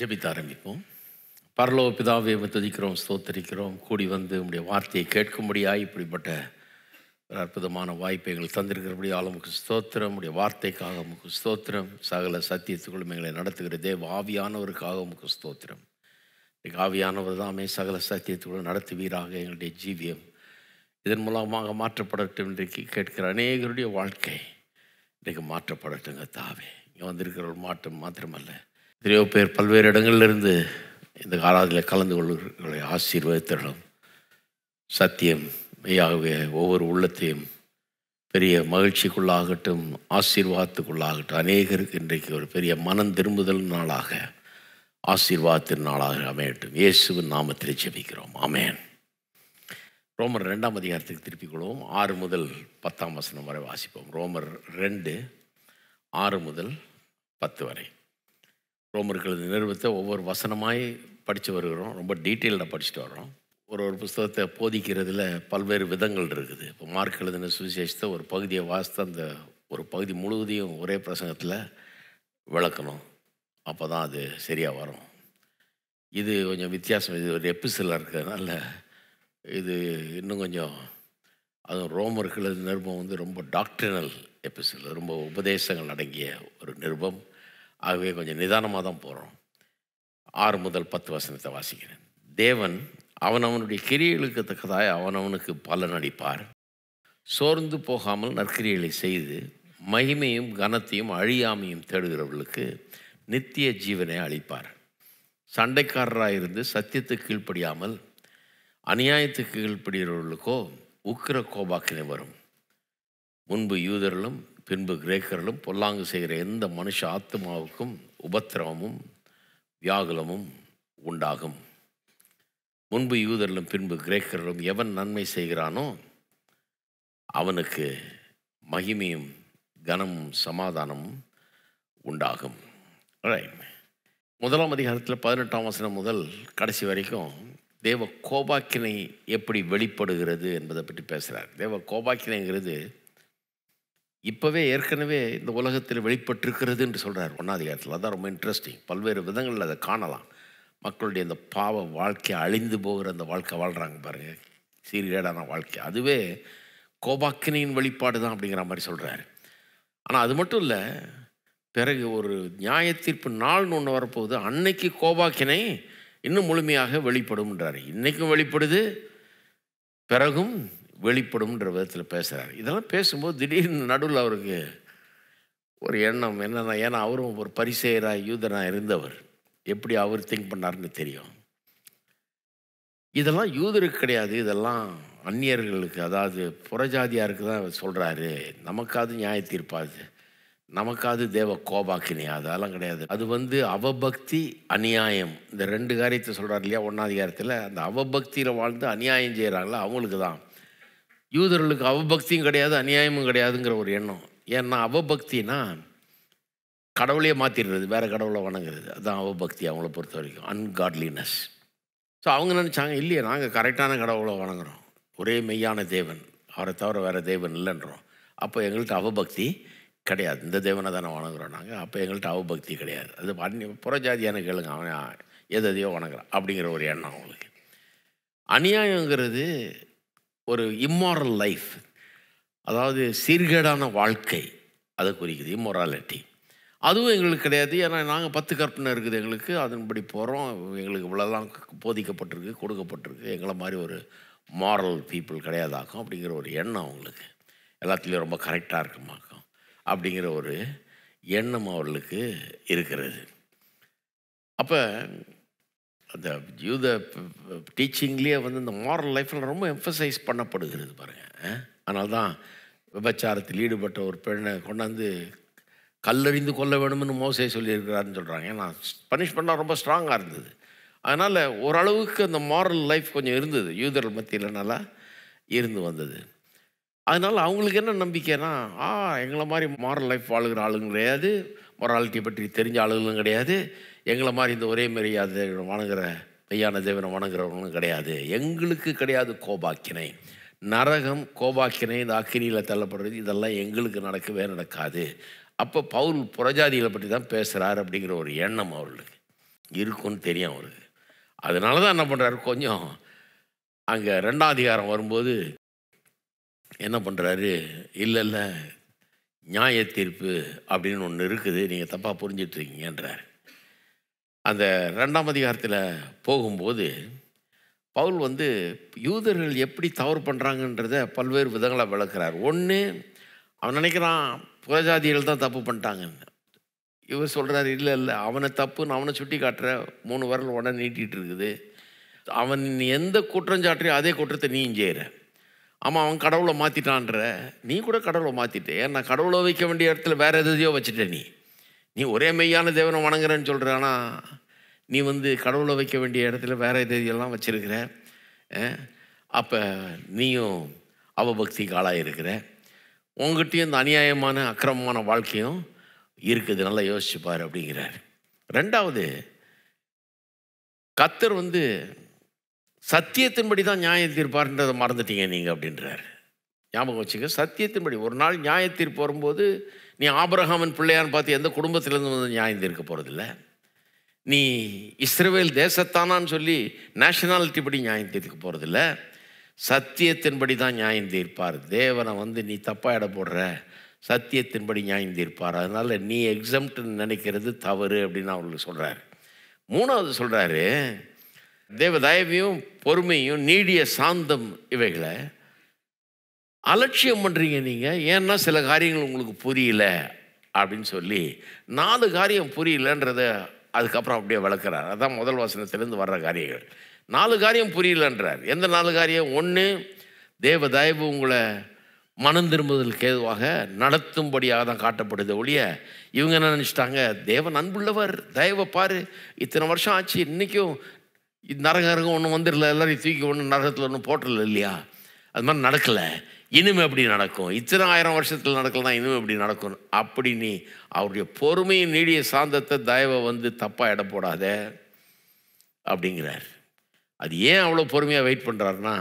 ஜெபித்த ஆரம்பிப்போம் பரலோ பிதாவை துதிக்கிறோம் ஸ்தோத்தரிக்கிறோம் கூடி வந்து உங்களுடைய வார்த்தையை கேட்கும்படியாக இப்படிப்பட்ட ஒரு அற்புதமான வாய்ப்பை எங்களுக்கு தந்திருக்கிறபடி ஆளுமுக்கு ஸ்தோத்திரம் உடைய வார்த்தைக்காக உமக்கு ஸ்தோத்திரம் சகல சத்தியத்துக்குள்ளும் எங்களை நடத்துகிற தேவ ஆவியானவருக்காக உமக்கு ஸ்தோத்திரம் இன்றைக்கு ஆவியானவர் தாமே சகல சத்தியத்துக்குள்ளும் நடத்துவீராக எங்களுடைய ஜீவியம் இதன் மூலமாக மாற்றப்படட்டும் இன்றைக்கு கேட்கிற அநேகருடைய வாழ்க்கை இன்றைக்கு மாற்றப்படட்டுங்க தாவே இங்கே ஒரு மாற்றம் மாத்திரமல்ல எத்தனையோ பேர் பல்வேறு இடங்களிலிருந்து இந்த காலத்தில் கலந்து கொள்வர்களை ஆசீர்வதித்தர்களும் சத்தியம் மெய்யாகவே ஒவ்வொரு உள்ளத்தையும் பெரிய மகிழ்ச்சிக்குள்ளாகட்டும் ஆசீர்வாதத்துக்குள்ளாகட்டும் அநேகருக்கு இன்றைக்கு ஒரு பெரிய மனம் திரும்புதல் நாளாக ஆசீர்வாதத்தின் நாளாக அமையட்டும் இயேசுவின் நாமத்தில் ஜெபிக்கிறோம் ஆமேன் ரோமர் ரெண்டாம் அதிகாரத்துக்கு திருப்பிக் கொள்வோம் ஆறு முதல் பத்தாம் வசனம் வரை வாசிப்போம் ரோமர் ரெண்டு ஆறு முதல் பத்து வரை ரோமர்கள் நிறுவத்தை ஒவ்வொரு வசனமாய் படித்து வருகிறோம் ரொம்ப டீட்டெயில்டாக படிச்சுட்டு வர்றோம் ஒரு ஒரு புஸ்தகத்தை போதிக்கிறதுல பல்வேறு விதங்கள் இருக்குது இப்போ மார்க் எழுதின சுவிசேஷத்தை ஒரு பகுதியை வாசித்து அந்த ஒரு பகுதி முழுவதையும் ஒரே பிரசங்கத்தில் விளக்கணும் அப்போ தான் அது சரியாக வரும் இது கொஞ்சம் வித்தியாசம் இது ஒரு எபிசில் இருக்கிறதுனால இது இன்னும் கொஞ்சம் அதுவும் ரோமர்கள் நிருபம் வந்து ரொம்ப டாக்டரினல் எபிசில் ரொம்ப உபதேசங்கள் அடங்கிய ஒரு நிருபம் ஆகவே கொஞ்சம் நிதானமாக தான் போகிறோம் ஆறு முதல் பத்து வசனத்தை வாசிக்கிறேன் தேவன் அவனவனுடைய கிரியைகளுக்கு தக்கதாய் அவனவனுக்கு பலன் அளிப்பார் சோர்ந்து போகாமல் நற்கிரியலை செய்து மகிமையும் கனத்தையும் அழியாமையும் தேடுகிறவர்களுக்கு நித்திய ஜீவனை அளிப்பார் சண்டைக்காரராக இருந்து சத்தியத்துக்கு கீழ்ப்படியாமல் அநியாயத்துக்கு கீழ்ப்படுகிறவர்களுக்கோ உக்கிர கோபாக்கினை வரும் முன்பு யூதர்களும் பின்பு கிரேக்கர்களும் பொல்லாங்கு செய்கிற எந்த மனுஷ ஆத்மாவுக்கும் உபத்திரவமும் வியாகுலமும் உண்டாகும் முன்பு யூதர்களும் பின்பு கிரேக்கர்களும் எவன் நன்மை செய்கிறானோ அவனுக்கு மகிமையும் கனமும் சமாதானமும் உண்டாகும் முதலாம் அதிகாரத்தில் பதினெட்டாம் வசனம் முதல் கடைசி வரைக்கும் தேவ கோபாக்கினை எப்படி வெளிப்படுகிறது என்பதை பற்றி பேசுகிறார் தேவ கோபாக்கினைங்கிறது இப்போவே ஏற்கனவே இந்த உலகத்தில் வெளிப்பட்டிருக்கிறது என்று சொல்கிறார் ஒன்னாதிகாரத்தில் அதான் ரொம்ப இன்ட்ரெஸ்டிங் பல்வேறு விதங்களில் அதை காணலாம் மக்களுடைய அந்த பாவ வாழ்க்கை அழிந்து போகிற அந்த வாழ்க்கை வாழ்கிறாங்க பாருங்கள் சீர்கேடான வாழ்க்கை அதுவே கோபாக்கினியின் வெளிப்பாடு தான் அப்படிங்கிற மாதிரி சொல்கிறார் ஆனால் அது மட்டும் இல்லை பிறகு ஒரு நியாய தீர்ப்பு நாள்னு ஒன்று வரப்போகுது அன்னைக்கு கோபாக்கினை இன்னும் முழுமையாக வெளிப்படும்ன்றார் இன்றைக்கும் வெளிப்படுது பிறகும் வெளிப்படும்ன்ற விதத்தில் பேசுகிறார் இதெல்லாம் பேசும்போது திடீர்னு நடுவில் அவருக்கு ஒரு எண்ணம் என்னென்னா ஏன்னா அவரும் ஒரு பரிசெயராக யூதனாக இருந்தவர் எப்படி அவர் திங்க் பண்ணார்னு தெரியும் இதெல்லாம் யூதருக்கு கிடையாது இதெல்லாம் அந்நியர்களுக்கு அதாவது புறஜாதியாருக்கு தான் சொல்கிறாரு நமக்காவது நியாய தீர்ப்பாது நமக்காவது தேவ கோபாக்கினியா அதெல்லாம் கிடையாது அது வந்து அவபக்தி அநியாயம் இந்த ரெண்டு காரியத்தை சொல்கிறார் இல்லையா ஒன்றாதிகாரத்தில் அந்த அவபக்தியில் வாழ்ந்து அநியாயம் செய்கிறாங்களோ அவங்களுக்கு தான் யூதர்களுக்கு அவபக்தியும் கிடையாது அநியாயமும் கிடையாதுங்கிற ஒரு எண்ணம் ஏன்னா அவபக்தினா கடவுளையே மாற்றிடுறது வேறு கடவுளை வணங்குறது அதுதான் அவபக்தி அவங்கள பொறுத்த வரைக்கும் அன்காட்லினஸ் ஸோ அவங்க நினச்சாங்க இல்லையே நாங்கள் கரெக்டான கடவுளை வணங்குறோம் ஒரே மெய்யான தேவன் அவரை தவிர வேறு தேவன் இல்லைன்றோம் அப்போ எங்கள்கிட்ட அவபக்தி கிடையாது இந்த தேவனை தானே வணங்குறோம் நாங்கள் அப்போ எங்கள்கிட்ட அவபக்தி கிடையாது அது அந்நிய புறஜாதியான கேளுங்க அவன் எதையோ வணங்குறான் அப்படிங்கிற ஒரு எண்ணம் அவங்களுக்கு அநியாயங்கிறது ஒரு இம்மாரல் லைஃப் அதாவது சீர்கேடான வாழ்க்கை அதை குறிக்குது இம்மொராலிட்டி அதுவும் எங்களுக்கு கிடையாது ஏன்னா நாங்கள் பத்து கற்பனை இருக்குது எங்களுக்கு அதன்படி போகிறோம் எங்களுக்கு இவ்வளோதான் போதிக்கப்பட்டிருக்கு கொடுக்கப்பட்டிருக்கு எங்களை மாதிரி ஒரு மாரல் பீப்புள் கிடையாதாக்கும் அப்படிங்கிற ஒரு எண்ணம் அவங்களுக்கு எல்லாத்துலேயும் ரொம்ப கரெக்டாக இருக்குமாக்கும் அப்படிங்கிற ஒரு எண்ணம் அவர்களுக்கு இருக்கிறது அப்போ அந்த யூத டீச்சிங்லேயே வந்து இந்த மாரல் லைஃப்பில் ரொம்ப எம்ஃபசைஸ் பண்ணப்படுகிறது பாருங்கள் ஆனால் தான் விபச்சாரத்தில் ஈடுபட்ட ஒரு பெண்ணை கொண்டாந்து கல்லறிந்து கொள்ள வேணும்னு மோசை சொல்லியிருக்கிறாருன்னு சொல்கிறாங்க ஏன்னா பனிஷ்மெண்ட்லாம் ரொம்ப ஸ்ட்ராங்காக இருந்தது அதனால் ஓரளவுக்கு அந்த மாரல் லைஃப் கொஞ்சம் இருந்தது யூதர் மத்தியில் நல்லா இருந்து வந்தது அதனால் அவங்களுக்கு என்ன நம்பிக்கைனா ஆ எங்களை மாதிரி மாரல் லைஃப் வாழ்கிற ஆளுங்க கிடையாது மொராலிட்டி பற்றி தெரிஞ்ச ஆளுகளும் கிடையாது எங்களை மாதிரி இந்த ஒரே மரியாதை வணங்குற மெய்யான தேவனை வணங்குறவங்களும் கிடையாது எங்களுக்கு கிடையாது கோபாக்கினை நரகம் கோபாக்கினை இந்த அக்கினியில் தள்ளப்படுறது இதெல்லாம் எங்களுக்கு நடக்கவே நடக்காது அப்போ பவுல் புறஜாதிகளை பற்றி தான் பேசுகிறார் அப்படிங்கிற ஒரு எண்ணம் அவர்களுக்கு இருக்கும்னு தெரியும் அவருக்கு அதனால தான் என்ன பண்ணுறாரு கொஞ்சம் அங்கே ரெண்டாம் அதிகாரம் வரும்போது என்ன பண்ணுறாரு இல்லை இல்லை நியாய தீர்ப்பு அப்படின்னு ஒன்று இருக்குது நீங்கள் தப்பாக புரிஞ்சிட்ருக்கீங்கன்றார் அந்த ரெண்டாம் அதிகாரத்தில் போகும்போது பவுல் வந்து யூதர்கள் எப்படி தவறு பண்ணுறாங்கன்றத பல்வேறு விதங்களாக விளக்குறார் ஒன்று அவன் நினைக்கிறான் புறஜாதிகள் தான் தப்பு பண்ணிட்டாங்கன்னு இவர் சொல்கிறார் இல்லை இல்லை அவனை தப்புன்னு அவனை சுட்டி காட்டுற மூணு வரல் உடனே நீட்டிகிட்டு இருக்குது அவன் எந்த குற்றஞ்சாட்டியோ அதே குற்றத்தை நீயும் செய்கிற ஆமாம் அவன் கடவுளை மாற்றிட்டான்ற நீ கூட கடவுளை மாற்றிட்ட ஏன்னா கடவுளை வைக்க வேண்டிய இடத்துல வேறு எதையோ வச்சுட்ட நீ நீ ஒரே மெய்யான தேவனை வணங்குறேன்னு சொல்கிற ஆனால் நீ வந்து கடவுளை வைக்க வேண்டிய இடத்துல வேறு தேதியெல்லாம் வச்சுருக்கிற அப்போ நீயும் அவபக்திக்கு ஆளாக இருக்கிற உங்ககிட்டயும் இந்த அநியாயமான அக்கிரமமான வாழ்க்கையும் இருக்குது நல்லா யோசிச்சுப்பார் அப்படிங்கிறார் ரெண்டாவது கத்தர் வந்து சத்தியத்தின்படி தான் நியாய தீர்ப்பார்ன்றதை மறந்துட்டீங்க நீங்கள் அப்படின்றார் ஞாபகம் வச்சுக்க சத்தியத்தின்படி ஒரு நாள் நியாயத்தீர்ப்பு வரும்போது நீ ஆபரகாமன் பிள்ளையான்னு பார்த்து எந்த குடும்பத்திலேருந்து வந்து நியாயம் தீர்க்க போகிறதில்ல நீ இஸ்ரேல் தேசத்தானான்னு சொல்லி நேஷனாலிட்டி படி நியாயம் தீர்க்க போகிறதில்ல சத்தியத்தின்படி தான் நியாயம் தீர்ப்பார் தேவனை வந்து நீ தப்பாக இட போடுற சத்தியத்தின்படி நியாயம் தீர்ப்பார் அதனால் நீ எக்ஸம்ட்னு நினைக்கிறது தவறு அப்படின்னு அவர்களுக்கு சொல்கிறாரு மூணாவது சொல்கிறாரு தேவ பொறுமையும் நீடிய சாந்தம் இவைகளை அலட்சியம் பண்ணுறீங்க நீங்கள் ஏன்னா சில காரியங்கள் உங்களுக்கு புரியல அப்படின்னு சொல்லி நாலு காரியம் புரியலன்றத அதுக்கப்புறம் அப்படியே வளர்க்குறாரு அதுதான் முதல் வசனத்திலேருந்து வர்ற காரியங்கள் நாலு காரியம் புரியலன்றார் எந்த நாலு காரியம் ஒன்று தேவ தயவு உங்களை மனம் திரும்புவதற்கு ஏதுவாக நடத்தும்படியாக தான் காட்டப்படுது ஒழிய இவங்க என்ன நினச்சிட்டாங்க தேவன் அன்புள்ளவர் தயவை பாரு இத்தனை வருஷம் ஆச்சு இன்றைக்கும் நரகம் நரகம் ஒன்றும் வந்துடல எல்லாரையும் தூக்கி ஒன்று நரகத்தில் ஒன்றும் போட்டுடல இல்லையா அது மாதிரி நடக்கலை இனிமே அப்படி நடக்கும் இத்தனை ஆயிரம் வருஷத்தில் நடக்கலாம் இனிமே அப்படி நடக்கும் அப்படி நீ அவருடைய பொறுமையை நீடிய சாந்தத்தை தயவை வந்து தப்பாக இட போடாத அப்படிங்கிறார் அது ஏன் அவ்வளோ பொறுமையாக வெயிட் பண்ணுறாருன்னா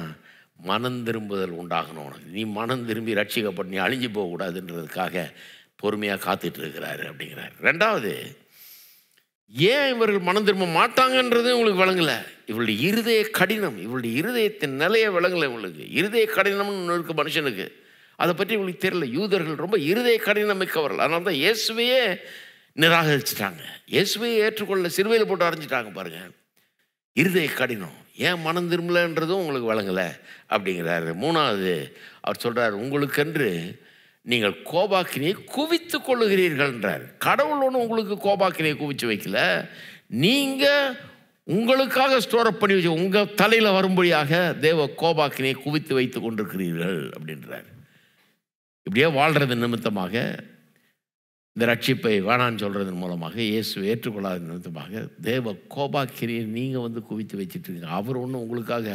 மனம் திரும்புதல் உண்டாகணும் உனக்கு நீ மனம் திரும்பி ரட்சிக்கப்பட்டு நீ அழிஞ்சு போகக்கூடாதுன்றதுக்காக பொறுமையாக காத்துட்டு இருக்கிறாரு அப்படிங்கிறார் ரெண்டாவது ஏன் இவர்கள் மனம் திரும்ப மாட்டாங்கன்றது உங்களுக்கு விளங்கலை இவளுடைய இருதய கடினம் இவளுடைய இருதயத்தின் நிலையை விளங்கலை உங்களுக்கு இருதய கடினம்னு ஒன்று இருக்குது மனுஷனுக்கு அதை பற்றி உங்களுக்கு தெரியல யூதர்கள் ரொம்ப இருதய கடினம் மிக்கவர்கள் அதனால தான் இயேசுவையே நிராகரிச்சிட்டாங்க இயேசுவையை ஏற்றுக்கொள்ள சிறுவையில் போட்டு அரைஞ்சிட்டாங்க பாருங்கள் இருதய கடினம் ஏன் மனம் திரும்பலன்றதும் உங்களுக்கு வழங்கலை அப்படிங்கிறாரு மூணாவது அவர் சொல்கிறார் உங்களுக்கென்று நீங்கள் கோபாக்கினியை குவித்து என்றார் கடவுள் ஒன்று உங்களுக்கு கோபாக்கினியை குவித்து வைக்கல நீங்கள் உங்களுக்காக ஸ்டோர் அப் பண்ணி வச்சு உங்கள் தலையில் வரும்படியாக தேவ கோபாக்கினியை குவித்து வைத்து கொண்டிருக்கிறீர்கள் அப்படின்றார் இப்படியே வாழ்கிறது நிமித்தமாக இந்த ரட்சிப்பை வேணான்னு சொல்கிறதன் மூலமாக இயேசு ஏற்றுக்கொள்ளாத நிமித்தமாக தேவ கோபாக்கினியை நீங்கள் வந்து குவித்து வச்சுட்டு அவர் ஒன்றும் உங்களுக்காக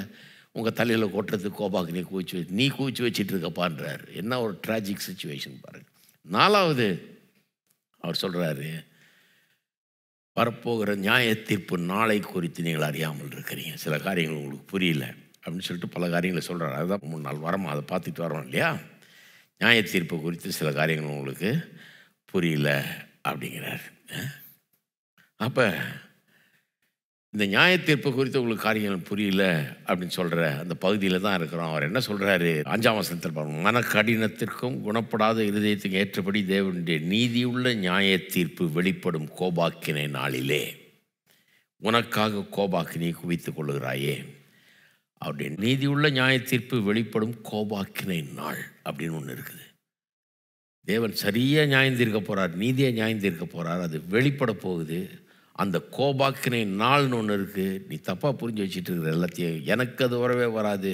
உங்கள் தலையில் கொட்டுறதுக்கு கோபாகினியை குவிச்சு வச்சு நீ குவிச்சு வச்சுட்டு இருக்கப்பான்றார் என்ன ஒரு ட்ராஜிக் சுச்சுவேஷன் பாருங்கள் நாலாவது அவர் சொல்கிறாரு வரப்போகிற நியாய தீர்ப்பு நாளை குறித்து நீங்கள் அறியாமல் இருக்கிறீங்க சில காரியங்கள் உங்களுக்கு புரியல அப்படின்னு சொல்லிட்டு பல காரியங்களை சொல்கிறார் அதுதான் மூணு நாள் வரோம் அதை பார்த்துட்டு வரோம் இல்லையா நியாய தீர்ப்பு குறித்து சில காரியங்கள் உங்களுக்கு புரியல அப்படிங்கிறார் அப்போ இந்த நியாய தீர்ப்பு குறித்து உங்களுக்கு காரியங்கள் புரியல அப்படின்னு சொல்கிற அந்த பகுதியில் தான் இருக்கிறோம் அவர் என்ன சொல்கிறாரு அஞ்சாம் வசனத்தில் பாருங்கள் மன கடினத்திற்கும் குணப்படாத இருதயத்துக்கு ஏற்றபடி தேவனுடைய நீதியுள்ள நியாய தீர்ப்பு வெளிப்படும் கோபாக்கினை நாளிலே உனக்காக கோபாக்கினை குவித்துக் கொள்கிறாயே அவருடைய நீதியுள்ள நியாய தீர்ப்பு வெளிப்படும் கோபாக்கினை நாள் அப்படின்னு ஒன்று இருக்குது தேவன் சரியாக நியாயம் தீர்க்க போகிறார் நீதியை நியாயம் தீர்க்க போகிறார் அது வெளிப்பட போகுது அந்த கோபாக்கினை நாள்னு ஒன்று இருக்குது நீ தப்பாக புரிஞ்சு வச்சுட்டு இருக்கிற எல்லாத்தையும் எனக்கு அது வரவே வராது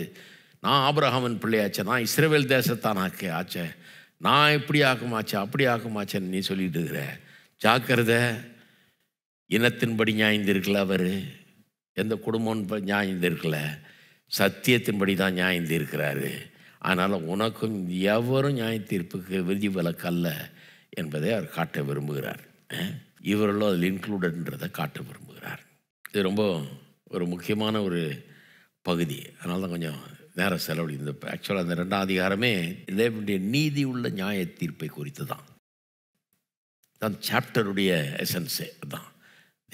நான் ஆபரகாமன் பிள்ளையாச்சே நான் இஸ்ரேவேல் தேசத்தான் ஆக்க ஆச்சே நான் இப்படி ஆக்குமாச்சே அப்படி ஆக்குமாச்சேன்னு நீ சொல்லிட்டு இருக்கிற ஜாக்கிரத இனத்தின்படி நியாயந்திருக்கல அவர் எந்த குடும்பம் நியாயந்திருக்கல சத்தியத்தின்படி தான் நியாயந்திருக்கிறாரு அதனால் உனக்கும் எவரும் நியாயத்தீர்ப்புக்கு விதி விலக்கல்ல என்பதை அவர் காட்ட விரும்புகிறார் இவர்களும் அதில் இன்க்ளூடட்ன்றதை காட்ட விரும்புகிறார் இது ரொம்ப ஒரு முக்கியமான ஒரு பகுதி அதனால தான் கொஞ்சம் நேரம் செலவழிந்தது ஆக்சுவலாக அந்த ரெண்டாம் அதிகாரமே தேவனுடைய நீதி உள்ள நியாய தீர்ப்பை குறித்து தான் தான் சாப்டருடைய எசன்ஸே தான்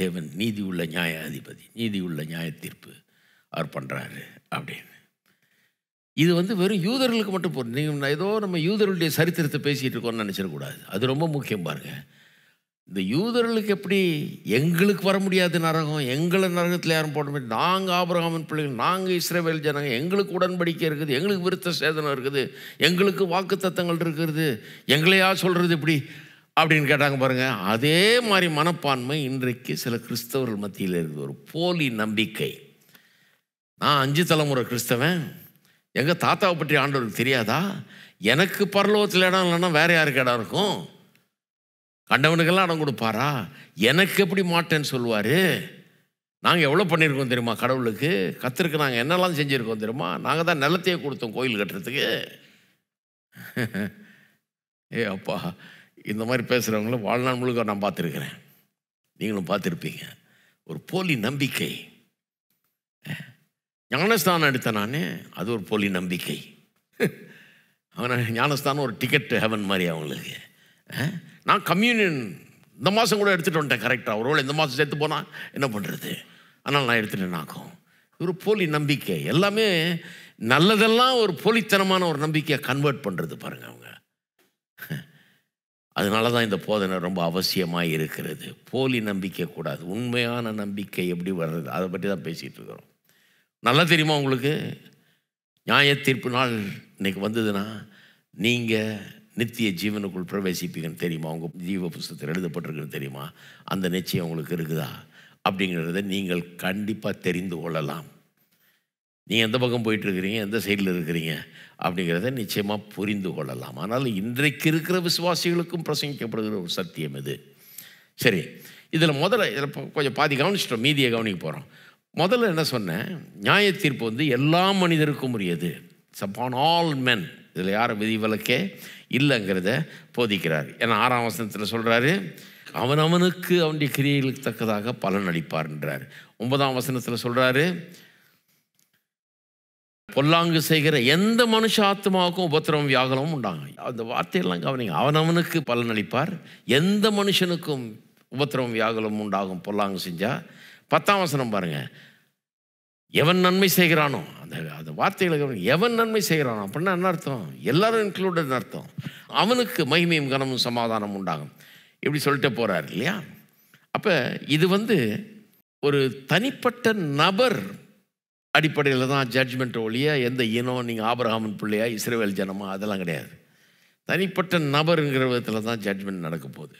தேவன் நீதி உள்ள நியாய அதிபதி நீதி உள்ள நியாய தீர்ப்பு அவர் பண்ணுறாரு அப்படின்னு இது வந்து வெறும் யூதர்களுக்கு மட்டும் போகிறோம் நீங்கள் ஏதோ நம்ம யூதர்களுடைய சரித்திரத்தை பேசிகிட்டு இருக்கோம்னு நினச்சிடக்கூடாது அது ரொம்ப முக்கியம் பாருங்கள் இந்த யூதர்களுக்கு எப்படி எங்களுக்கு வர முடியாது நரகம் எங்களை நரகத்தில் யாரும் போட முடியாது நாங்கள் ஆபரகாமன் பிள்ளைகள் நாங்கள் இஸ்ரேவேல் ஜனங்க எங்களுக்கு உடன்படிக்கை இருக்குது எங்களுக்கு விருத்த சேதனம் இருக்குது எங்களுக்கு வாக்கு தத்தங்கள் இருக்கிறது எங்களையா சொல்கிறது இப்படி அப்படின்னு கேட்டாங்க பாருங்கள் அதே மாதிரி மனப்பான்மை இன்றைக்கு சில கிறிஸ்தவர்கள் மத்தியில் இருக்குது ஒரு போலி நம்பிக்கை நான் அஞ்சு தலைமுறை கிறிஸ்தவன் எங்கள் தாத்தாவை பற்றி ஆண்டவருக்கு தெரியாதா எனக்கு பரலோகத்தில் இடம் இல்லைன்னா வேறு யாருக்கு இடம் இருக்கும் கண்டவனுக்கெல்லாம் இடம் கொடுப்பாரா எனக்கு எப்படி மாட்டேன்னு சொல்லுவார் நாங்கள் எவ்வளோ பண்ணியிருக்கோம் தெரியுமா கடவுளுக்கு கத்திருக்கு நாங்கள் என்னெல்லாம் செஞ்சுருக்கோம் தெரியுமா நாங்கள் தான் நிலத்தையே கொடுத்தோம் கோயில் கட்டுறதுக்கு ஏ அப்பா இந்த மாதிரி பேசுகிறவங்கள வாழ்நாள் முழுக்க நான் பார்த்துருக்குறேன் நீங்களும் பார்த்துருப்பீங்க ஒரு போலி நம்பிக்கை ஞானஸ்தானம் எடுத்தேன் நான் அது ஒரு போலி நம்பிக்கை அவனை ஞானஸ்தானம் ஒரு டிக்கெட் ஹெவன் மாதிரி அவங்களுக்கு நான் கம்யூனியன் இந்த மாதம் கூட எடுத்துகிட்டு வந்துட்டேன் கரெக்டாக ஒரு வேலை இந்த மாதம் சேர்த்து போனால் என்ன பண்ணுறது ஆனால் நான் எடுத்துகிட்டு ஆகும் ஒரு போலி நம்பிக்கை எல்லாமே நல்லதெல்லாம் ஒரு போலித்தனமான ஒரு நம்பிக்கையை கன்வெர்ட் பண்ணுறது பாருங்கள் அவங்க அதனால தான் இந்த போதனை ரொம்ப அவசியமாக இருக்கிறது போலி நம்பிக்கை கூடாது உண்மையான நம்பிக்கை எப்படி வர்றது அதை பற்றி தான் பேசிகிட்டு இருக்கிறோம் நல்லா தெரியுமா உங்களுக்கு நியாய தீர்ப்பு நாள் இன்றைக்கி வந்ததுன்னா நீங்கள் நித்திய ஜீவனுக்குள் பிரவேசிப்பீங்கன்னு தெரியுமா உங்கள் ஜீவ புஸ்தத்தில் எழுதப்பட்டிருக்குன்னு தெரியுமா அந்த நிச்சயம் உங்களுக்கு இருக்குதா அப்படிங்கிறத நீங்கள் கண்டிப்பாக தெரிந்து கொள்ளலாம் நீங்கள் எந்த பக்கம் போயிட்டுருக்கிறீங்க எந்த சைடில் இருக்கிறீங்க அப்படிங்கிறத நிச்சயமாக புரிந்து கொள்ளலாம் ஆனால் இன்றைக்கு இருக்கிற விசுவாசிகளுக்கும் பிரசங்கிக்கப்படுகிற ஒரு சத்தியம் இது சரி இதில் முதல்ல இதில் கொஞ்சம் பாதி கவனிச்சிட்டோம் மீதியை கவனிக்க போகிறோம் முதல்ல என்ன சொன்னேன் நியாய தீர்ப்பு வந்து எல்லா மனிதருக்கும் உரியது சப்பான் ஆல் மென் இதில் விதி விதிவிலக்கே இல்லைங்கிறத போதிக்கிறார் ஏன்னா ஆறாம் வசனத்தில் சொல்கிறாரு அவன் அவனுக்கு அவனுடைய கிரியைகளுக்கு தக்கதாக பலன் அளிப்பார்ன்றார் ஒன்பதாம் வசனத்தில் சொல்கிறாரு பொல்லாங்கு செய்கிற எந்த மனுஷ ஆத்மாவுக்கும் உபத்திரவம் வியாகலமும் உண்டாங்க அந்த வார்த்தையெல்லாம் கவனிங்க அவனவனுக்கு பலன் அளிப்பார் எந்த மனுஷனுக்கும் உபத்திரவம் வியாகுலம் உண்டாகும் பொல்லாங்கு செஞ்சால் பத்தாம் வசனம் பாருங்கள் எவன் நன்மை செய்கிறானோ அந்த அந்த வார்த்தைகளை எவன் நன்மை செய்கிறானோ அப்படின்னா என்ன அர்த்தம் எல்லாரும் இன்க்ளூடட் அர்த்தம் அவனுக்கு மகிமையும் கனமும் சமாதானம் உண்டாகும் இப்படி சொல்லிட்டு போகிறார் இல்லையா அப்போ இது வந்து ஒரு தனிப்பட்ட நபர் அடிப்படையில் தான் ஜட்ஜ்மெண்ட் ஒழிய எந்த இனம் நீங்கள் ஆபரகாமன் பிள்ளையா இஸ்ரேவேல் ஜனமா அதெல்லாம் கிடையாது தனிப்பட்ட நபருங்கிற விதத்தில் தான் ஜட்ஜ்மெண்ட் நடக்க போகுது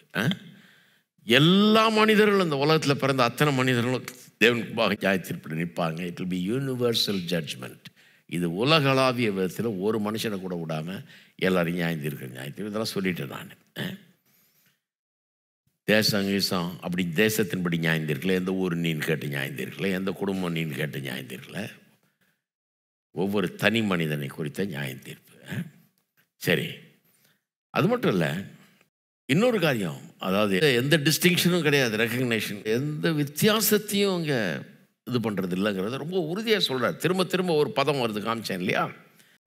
எல்லா மனிதர்களும் இந்த உலகத்தில் பிறந்த அத்தனை மனிதர்களும் தேவனுக்கு முன்பாக தீர்ப்பில் நிற்பாங்க it will be universal judgment இது உலகளாவிய விதத்தில் ஒரு மனுஷனை கூட விடாமல் எல்லாரும் நியாயந்திருக்கிற நியாயத்தில் இதெல்லாம் சொல்லிட்டேன் நான் தேசம் கீசம் அப்படி தேசத்தின்படி நியாயந்திருக்கல எந்த ஊர் நீன்னு கேட்டு நியாயந்திருக்கல எந்த குடும்பம் நீன்னு கேட்டு நியாயந்திருக்கல ஒவ்வொரு தனி மனிதனை குறித்த நியாயம் தீர்ப்பு சரி அது மட்டும் இல்லை இன்னொரு காரியம் அதாவது எந்த டிஸ்டிங்ஷனும் கிடையாது ரெக்கக்னேஷன் எந்த வித்தியாசத்தையும் அங்கே இது பண்ணுறது இல்லைங்கிறத ரொம்ப உறுதியாக சொல்கிறார் திரும்ப திரும்ப ஒரு பதம் வருது காமிச்சேன் இல்லையா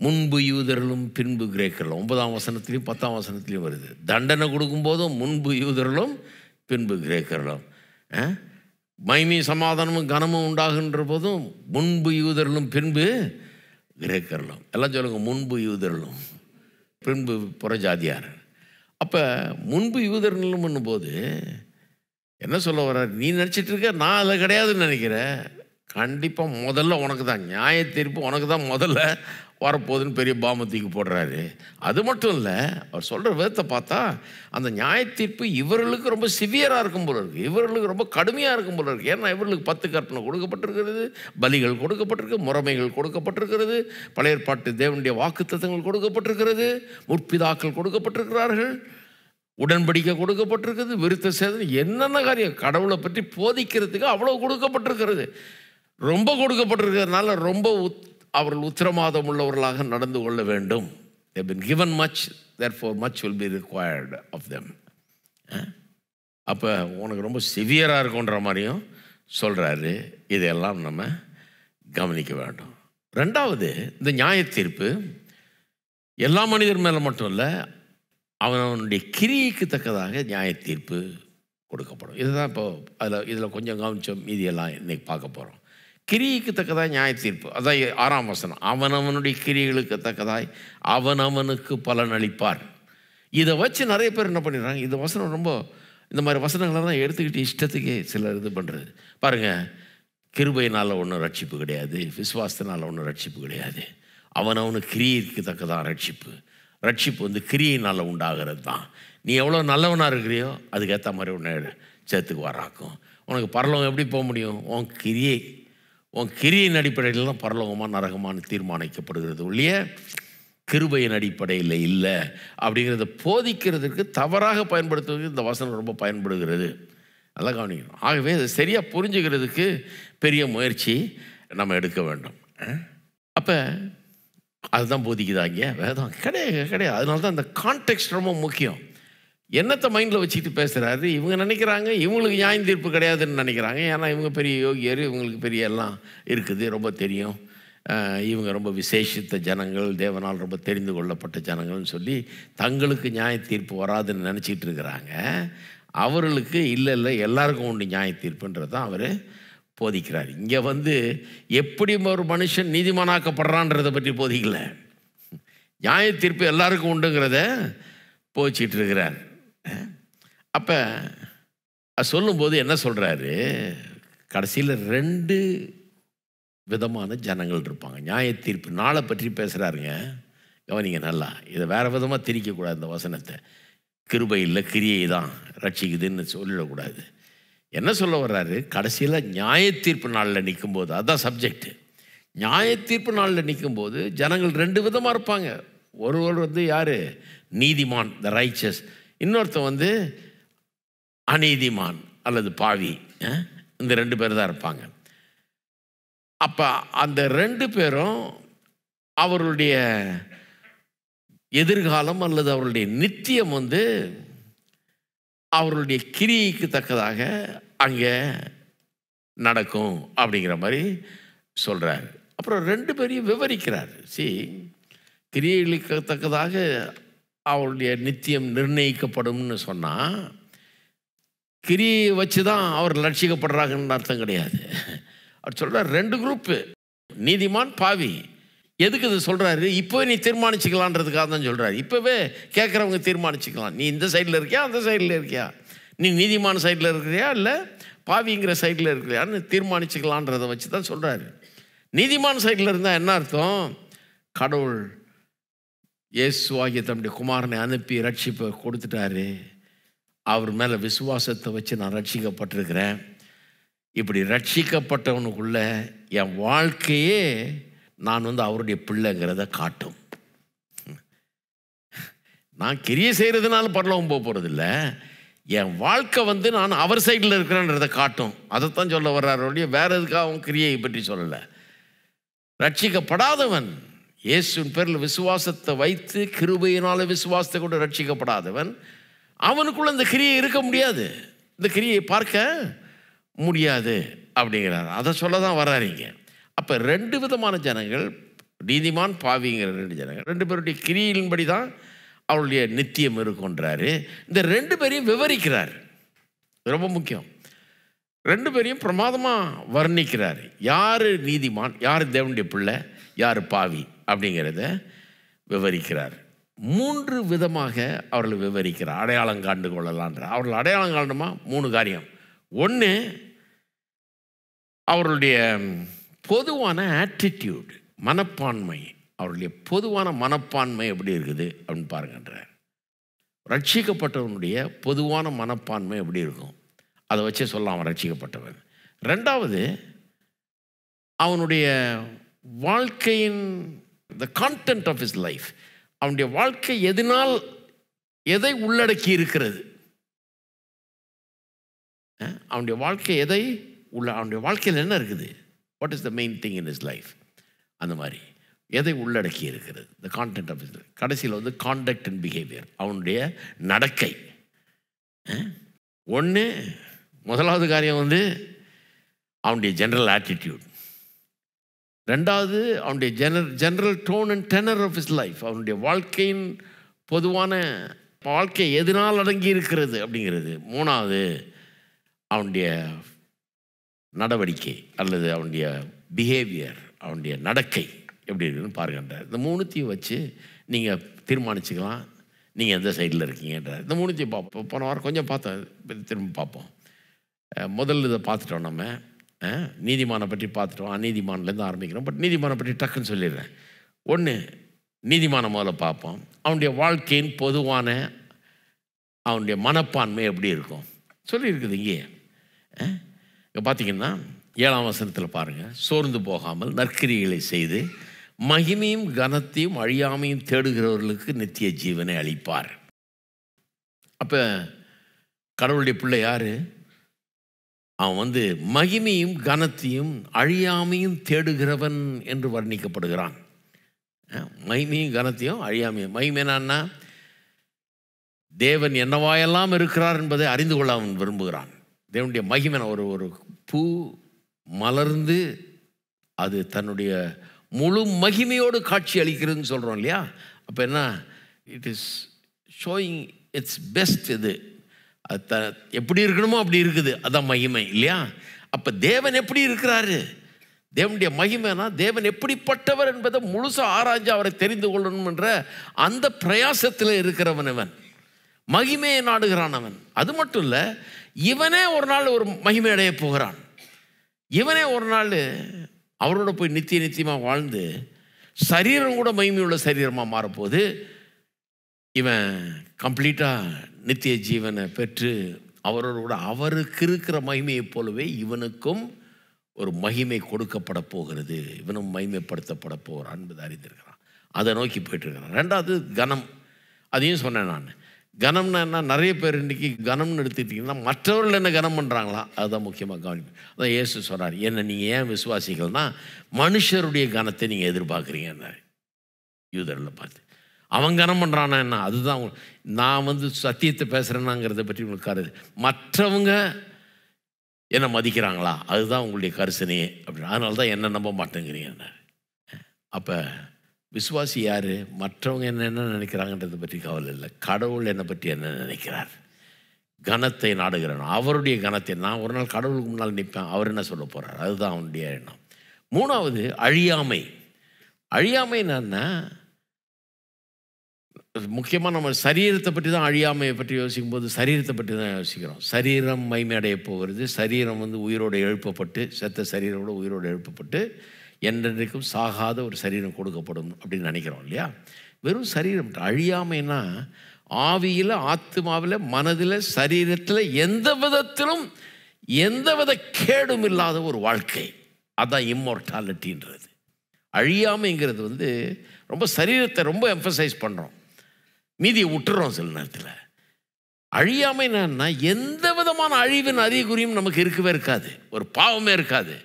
முன்பு யூதர்களும் பின்பு கிரேக்கர்களும் ஒன்பதாம் வசனத்துலேயும் பத்தாம் வசனத்துலேயும் வருது தண்டனை கொடுக்கும்போதும் முன்பு யூதர்களும் பின்பு கிரேக்கர்களும் மைமி சமாதானமும் கனமும் உண்டாகுன்ற போதும் முன்பு யூதர்களும் பின்பு கிரேக்கர்களும் எல்லாம் சொல்லுங்கள் முன்பு யூதர்களும் பின்பு புறஜாதியார் அப்போ முன்பு யூதர்களும் பண்ணும்போது என்ன சொல்ல வர்றார் நீ நினச்சிட்டு இருக்க நான் அதில் கிடையாதுன்னு நினைக்கிறேன் கண்டிப்பாக முதல்ல உனக்கு தான் நியாய தீர்ப்பு உனக்கு தான் முதல்ல வரப்போகுதுன்னு பெரிய பாமத்திக்கு போடுறாரு அது மட்டும் இல்லை அவர் சொல்கிற விதத்தை பார்த்தா அந்த நியாய தீர்ப்பு இவர்களுக்கு ரொம்ப சிவியராக இருக்கும் போல இருக்குது இவர்களுக்கு ரொம்ப கடுமையாக இருக்கும் போல இருக்குது ஏன்னா இவர்களுக்கு பத்து கற்பனை கொடுக்கப்பட்டிருக்கிறது பலிகள் கொடுக்கப்பட்டிருக்கு முறைமைகள் கொடுக்கப்பட்டிருக்கிறது பழைய தேவனுடைய வாக்குத்தத்தங்கள் கொடுக்கப்பட்டிருக்கிறது முற்பிதாக்கள் கொடுக்கப்பட்டிருக்கிறார்கள் உடன்படிக்கை கொடுக்கப்பட்டிருக்குது விருத்த சேதனை என்னென்ன காரியம் கடவுளை பற்றி போதிக்கிறதுக்கு அவ்வளோ கொடுக்கப்பட்டிருக்கிறது ரொம்ப கொடுக்கப்பட்டிருக்கிறதுனால ரொம்ப உத் அவர்கள் உத்தரவாதம் உள்ளவர்களாக நடந்து கொள்ள வேண்டும் they been given much therefore much will be required of them அப்போ உனக்கு ரொம்ப சிவியராக இருக்குன்ற மாதிரியும் சொல்கிறாரு இதையெல்லாம் நம்ம கவனிக்க வேண்டும் ரெண்டாவது இந்த நியாய தீர்ப்பு எல்லா மனிதர் மேலே மட்டும் இல்லை அவன் அவனுடைய கிரியைக்கு தக்கதாக நியாய தீர்ப்பு கொடுக்கப்படும் இதுதான் இப்போ அதில் இதில் கொஞ்சம் கவனித்தோம் மீதியெல்லாம் இன்றைக்கி பார்க்க போகிறோம் கிரிக்கு தக்கதாய் நியாய தீர்ப்பு அதான் ஆறாம் வசனம் அவனவனுடைய கிரிகளுக்கு தக்கதாய் அவனவனுக்கு பலன் அளிப்பார் இதை வச்சு நிறைய பேர் என்ன பண்ணிடுறாங்க இந்த வசனம் ரொம்ப இந்த மாதிரி வசனங்களை தான் எடுத்துக்கிட்டு இஷ்டத்துக்கே சிலர் இது பண்ணுறது பாருங்கள் கிருபையினால் ஒன்றும் ரட்சிப்பு கிடையாது விசுவாசத்தினால் ஒன்றும் ரட்சிப்பு கிடையாது அவனவனுக்கு கிரியைக்கு தக்கதான் ரட்சிப்பு ரட்சிப்பு வந்து கிரியினால் உண்டாகிறது தான் நீ எவ்வளோ நல்லவனாக இருக்கிறியோ அதுக்கேற்ற மாதிரி உன்னை சேர்த்துக்கு வராக்கும் உனக்கு பரலவம் எப்படி போக முடியும் உன் கிரியை உன் கிரியின் அடிப்படையில் தான் பரலோகமாக நரகமானு தீர்மானிக்கப்படுகிறது ஒழிய கிருபையின் அடிப்படையில் இல்லை அப்படிங்கிறத போதிக்கிறதுக்கு தவறாக பயன்படுத்துவதற்கு இந்த வசனம் ரொம்ப பயன்படுகிறது நல்லா கவனிக்கணும் ஆகவே அதை சரியாக புரிஞ்சுக்கிறதுக்கு பெரிய முயற்சி நம்ம எடுக்க வேண்டும் அப்போ அதுதான் போதிக்குதாங்க வேதம் கிடையாது கிடையாது அதனால தான் அந்த கான்டெக்ட் ரொம்ப முக்கியம் என்னத்தை மைண்டில் வச்சுக்கிட்டு பேசுகிறாரு இவங்க நினைக்கிறாங்க இவங்களுக்கு நியாய தீர்ப்பு கிடையாதுன்னு நினைக்கிறாங்க ஏன்னா இவங்க பெரிய யோகியர் இவங்களுக்கு பெரிய எல்லாம் இருக்குது ரொம்ப தெரியும் இவங்க ரொம்ப விசேஷித்த ஜனங்கள் தேவனால் ரொம்ப தெரிந்து கொள்ளப்பட்ட ஜனங்கள்னு சொல்லி தங்களுக்கு நியாய தீர்ப்பு வராதுன்னு நினச்சிட்டு இருக்கிறாங்க அவர்களுக்கு இல்லை இல்லை எல்லாருக்கும் உண்டு நியாய தீர்ப்புன்றது தான் அவர் போதிக்கிறார் இங்கே வந்து எப்படி ஒரு மனுஷன் நீதிமானாக்கப்படுறான்றதை பற்றி போதிக்கல நியாய தீர்ப்பு எல்லாருக்கும் உண்டுங்கிறத போச்சிட்டு இருக்கிறார் அப்போ சொல்லும்போது என்ன சொல்கிறாரு கடைசியில் ரெண்டு விதமான ஜனங்கள் இருப்பாங்க நியாய தீர்ப்பு நாளை பற்றி பேசுகிறாருங்க கவனிங்க நல்லா இதை வேறு விதமாக திரிக்கக்கூடாது இந்த வசனத்தை கிருபை இல்லை கிரியை தான் ரட்சிக்குதுன்னு சொல்லிடக்கூடாது என்ன சொல்ல வர்றாரு கடைசியில் நியாய தீர்ப்பு நாளில் நிற்கும்போது அதுதான் சப்ஜெக்ட் நியாய தீர்ப்பு நாளில் நிற்கும்போது ஜனங்கள் ரெண்டு விதமாக இருப்பாங்க ஒருவர் வந்து யார் நீதிமான் த ரைச்சஸ் இன்னொருத்தன் வந்து அநீதிமான் அல்லது பாவி இந்த ரெண்டு பேர் தான் இருப்பாங்க அப்போ அந்த ரெண்டு பேரும் அவருடைய எதிர்காலம் அல்லது அவருடைய நித்தியம் வந்து அவருடைய கிரியைக்கு தக்கதாக அங்கே நடக்கும் அப்படிங்கிற மாதிரி சொல்கிறார் அப்புறம் ரெண்டு பேரையும் விவரிக்கிறார் சி கிரியைகளுக்கு தக்கதாக அவருடைய நித்தியம் நிர்ணயிக்கப்படும்னு சொன்னால் கிரியை வச்சு தான் அவர் லட்சிக்கப்படுறாங்கன்னு அர்த்தம் கிடையாது அவர் சொல்கிறார் ரெண்டு குரூப்பு நீதிமான் பாவி எதுக்கு இது சொல்கிறாரு இப்போவே நீ தீர்மானிச்சுக்கலான்றதுக்காக தான் சொல்கிறாரு இப்போவே கேட்குறவங்க தீர்மானிச்சுக்கலாம் நீ இந்த சைடில் இருக்கியா அந்த சைடில் இருக்கியா நீ நீதிமான சைடில் இருக்கிறியா இல்லை பாவிங்கிற சைடில் இருக்கிறியான்னு தீர்மானிச்சுக்கலான்றதை வச்சு தான் சொல்கிறாரு நீதிமான சைடில் இருந்தால் என்ன அர்த்தம் கடவுள் இயேசுவாகிய தம்முடைய குமாரனை அனுப்பி ரட்சிப்பை கொடுத்துட்டாரு அவர் மேலே விசுவாசத்தை வச்சு நான் ரட்சிக்கப்பட்டிருக்கிறேன் இப்படி ரட்சிக்கப்பட்டவனுக்குள்ள என் வாழ்க்கையே நான் வந்து அவருடைய பிள்ளைங்கிறத காட்டும் நான் கிரிய செய்கிறதுனால பரலவும் போக போகிறதில்ல என் வாழ்க்கை வந்து நான் அவர் சைடில் இருக்கிறேன்றதை காட்டும் அதைத்தான் சொல்ல வர்றாருடைய வேற எதுக்காகவும் கிரியையை பற்றி சொல்லலை ரட்சிக்கப்படாதவன் இயேசுவின் பேரில் விசுவாசத்தை வைத்து கிருபையினால் விசுவாசத்தை கூட ரட்சிக்கப்படாதவன் அவனுக்குள்ள இந்த கிரியை இருக்க முடியாது இந்த கிரியை பார்க்க முடியாது அப்படிங்கிறார் அதை சொல்ல தான் வர்றாருங்க அப்போ ரெண்டு விதமான ஜனங்கள் நீதிமான் பாவிங்கிற ரெண்டு ஜனங்கள் ரெண்டு பேருடைய கிரியின்படி தான் அவருடைய நித்தியம் இருக்குன்றாரு இந்த ரெண்டு பேரையும் விவரிக்கிறார் ரொம்ப முக்கியம் ரெண்டு பேரையும் பிரமாதமாக வர்ணிக்கிறார் யார் நீதிமான் யார் தேவனுடைய பிள்ளை யார் பாவி அப்படிங்கிறத விவரிக்கிறார் மூன்று விதமாக அவர்களை விவரிக்கிறார் அடையாளம் காண்டு கொள்ளலான்ற அவர்கள் அடையாளம் காண்டுமா மூணு காரியம் ஒன்று அவர்களுடைய பொதுவான ஆட்டிடியூட் மனப்பான்மை அவருடைய பொதுவான மனப்பான்மை எப்படி இருக்குது அப்படின்னு பாருங்கன்றார் ரட்சிக்கப்பட்டவனுடைய பொதுவான மனப்பான்மை எப்படி இருக்கும் அதை வச்சே சொல்லலாம் அவன் ரட்சிக்கப்பட்டவன் ரெண்டாவது அவனுடைய வாழ்க்கையின் the content of his life அவனுடைய வாழ்க்கை எதனால் எதை உள்ளடக்கி இருக்கிறது அவனுடைய வாழ்க்கை எதை உள்ள அவனுடைய வாழ்க்கையில் என்ன இருக்குது what is the main thing in his life அந்த மாதிரி எதை உள்ளடக்கி இருக்கிறது இந்த கான்டென்ட் ஆஃப் இஸ் கடைசியில் வந்து கான்டக்ட் அண்ட் பிஹேவியர் அவனுடைய நடக்கை ஒன்று முதலாவது காரியம் வந்து அவனுடைய ஜென்ரல் ஆட்டிடியூட் ரெண்டாவது அவனுடைய ஜெனர் general tone and tenor of his life அவனுடைய வாழ்க்கையின் பொதுவான வாழ்க்கை எதனால் அடங்கி இருக்கிறது அப்படிங்கிறது மூணாவது அவனுடைய நடவடிக்கை அல்லது அவனுடைய பிஹேவியர் அவனுடைய நடக்கை எப்படி இருக்குதுன்னு பாருங்கன்றார் இந்த மூணுத்தையும் வச்சு நீங்கள் தீர்மானிச்சுக்கலாம் நீங்கள் எந்த சைடில் இருக்கீங்கன்றார் இந்த மூணுத்தையும் பார்ப்போம் போன வாரம் கொஞ்சம் பார்த்தோம் திரும்ப பார்ப்போம் முதல்ல இதை பார்த்துட்டோம் நம்ம நீதிமானை பற்றி பார்த்துட்டோம் அநீதிமானிலேருந்து ஆரம்பிக்கிறோம் பட் நீதிமானை பற்றி டக்குன்னு சொல்லிடுறேன் ஒன்று நீதிமான முதல்ல பார்ப்போம் அவனுடைய வாழ்க்கையின் பொதுவான அவனுடைய மனப்பான்மை எப்படி இருக்கும் சொல்லியிருக்குது இங்கே இங்கே பார்த்தீங்கன்னா ஏழாம் வசனத்தில் பாருங்கள் சோர்ந்து போகாமல் நற்கிரிகளை செய்து மகிமையும் கனத்தையும் அழியாமையும் தேடுகிறவர்களுக்கு நித்திய ஜீவனை அளிப்பார் அப்போ கடவுளுடைய பிள்ளை யார் அவன் வந்து மகிமையும் கனத்தையும் அழியாமையும் தேடுகிறவன் என்று வர்ணிக்கப்படுகிறான் மகிமையும் கனத்தையும் அழியாமையும் மகிமை தேவன் என்னவாயெல்லாம் இருக்கிறார் என்பதை அறிந்து கொள்ள அவன் விரும்புகிறான் தேவனுடைய மகிமன் ஒரு ஒரு பூ மலர்ந்து அது தன்னுடைய முழு மகிமையோடு காட்சி அளிக்கிறதுன்னு சொல்கிறோம் இல்லையா அப்போ என்ன it is showing its best இது அது த எப்படி இருக்கணுமோ அப்படி இருக்குது அதான் மகிமை இல்லையா அப்போ தேவன் எப்படி இருக்கிறாரு தேவனுடைய மகிமைனா தேவன் எப்படிப்பட்டவர் என்பதை முழுசாக ஆராய்ஞ்சு அவரை தெரிந்து கொள்ளணும்ன்ற அந்த பிரயாசத்தில் இருக்கிறவன் இவன் மகிமையை நாடுகிறான் அவன் அது மட்டும் இல்லை இவனே ஒரு நாள் ஒரு மகிமை அடைய போகிறான் இவனே ஒரு நாள் அவரோட போய் நித்திய நித்தியமாக வாழ்ந்து சரீரம் கூட மகிமையுள்ள சரீரமாக மாறப்போகுது இவன் கம்ப்ளீட்டாக நித்திய ஜீவனை பெற்று அவரோட அவருக்கு இருக்கிற மகிமையைப் போலவே இவனுக்கும் ஒரு மகிமை கொடுக்கப்பட போகிறது இவனும் மகிமைப்படுத்தப்பட போகிறான் என்பது அறிந்திருக்கிறான் அதை நோக்கி போயிட்டுருக்கிறான் ரெண்டாவது கனம் அதையும் சொன்னேன் நான் கனம்னு என்ன நிறைய பேர் இன்றைக்கி கனம்னு எடுத்துக்கிட்டிங்கன்னா மற்றவர்கள் என்ன கனம் பண்ணுறாங்களா அதுதான் முக்கியமாக கவனிப்பு அதான் இயேசு சொல்கிறார் என்ன நீங்கள் ஏன் விசுவாசிகள்னா மனுஷருடைய கனத்தை நீங்கள் என்ன யூதரில் பார்த்து அவங்க கனம் பண்ணுறானா என்ன அதுதான் நான் வந்து சத்தியத்தை பேசுகிறேன்னாங்கிறத பற்றி உங்களுக்கு கருது மற்றவங்க என்னை மதிக்கிறாங்களா அதுதான் உங்களுடைய கரிசனையே அப்படின்னு அதனால தான் என்ன நம்ப மாட்டேங்கிறீங்க அப்போ விசுவாசி யார் மற்றவங்க என்ன என்ன நினைக்கிறாங்கன்றதை பற்றி கவலை இல்லை கடவுள் என்னை பற்றி என்ன நினைக்கிறார் கனத்தை நாடுகிறான் அவருடைய கனத்தை நான் ஒரு நாள் கடவுளுக்கு முன்னால் நிற்பேன் அவர் என்ன சொல்ல போகிறார் அதுதான் அவனுடைய எண்ணம் மூணாவது அழியாமை அழியாமை என்னன்னா முக்கியமாக நம்ம சரீரத்தை பற்றி தான் அழியாமையை பற்றி யோசிக்கும் போது சரீரத்தை பற்றி தான் யோசிக்கிறோம் சரீரம் மைமையடைய போகிறது சரீரம் வந்து உயிரோடு எழுப்பப்பட்டு செத்த சரீரோடு உயிரோடு எழுப்பப்பட்டு என்றென்றைக்கும் சாகாத ஒரு சரீரம் கொடுக்கப்படும் அப்படின்னு நினைக்கிறோம் இல்லையா வெறும் சரீரம் அழியாமைன்னா ஆவியில் ஆத்மாவில் மனதில் சரீரத்தில் எந்த விதத்திலும் எந்த வித கேடும் இல்லாத ஒரு வாழ்க்கை அதுதான் இம்மோர்டாலிட்டின்றது அழியாமைங்கிறது வந்து ரொம்ப சரீரத்தை ரொம்ப எம்ஃபசைஸ் பண்ணுறோம் மீதியை விட்டுறோம் சில நேரத்தில் அழியாமை என்னன்னா எந்த விதமான அழிவின் அறிகுறியும் நமக்கு இருக்கவே இருக்காது ஒரு பாவமே இருக்காது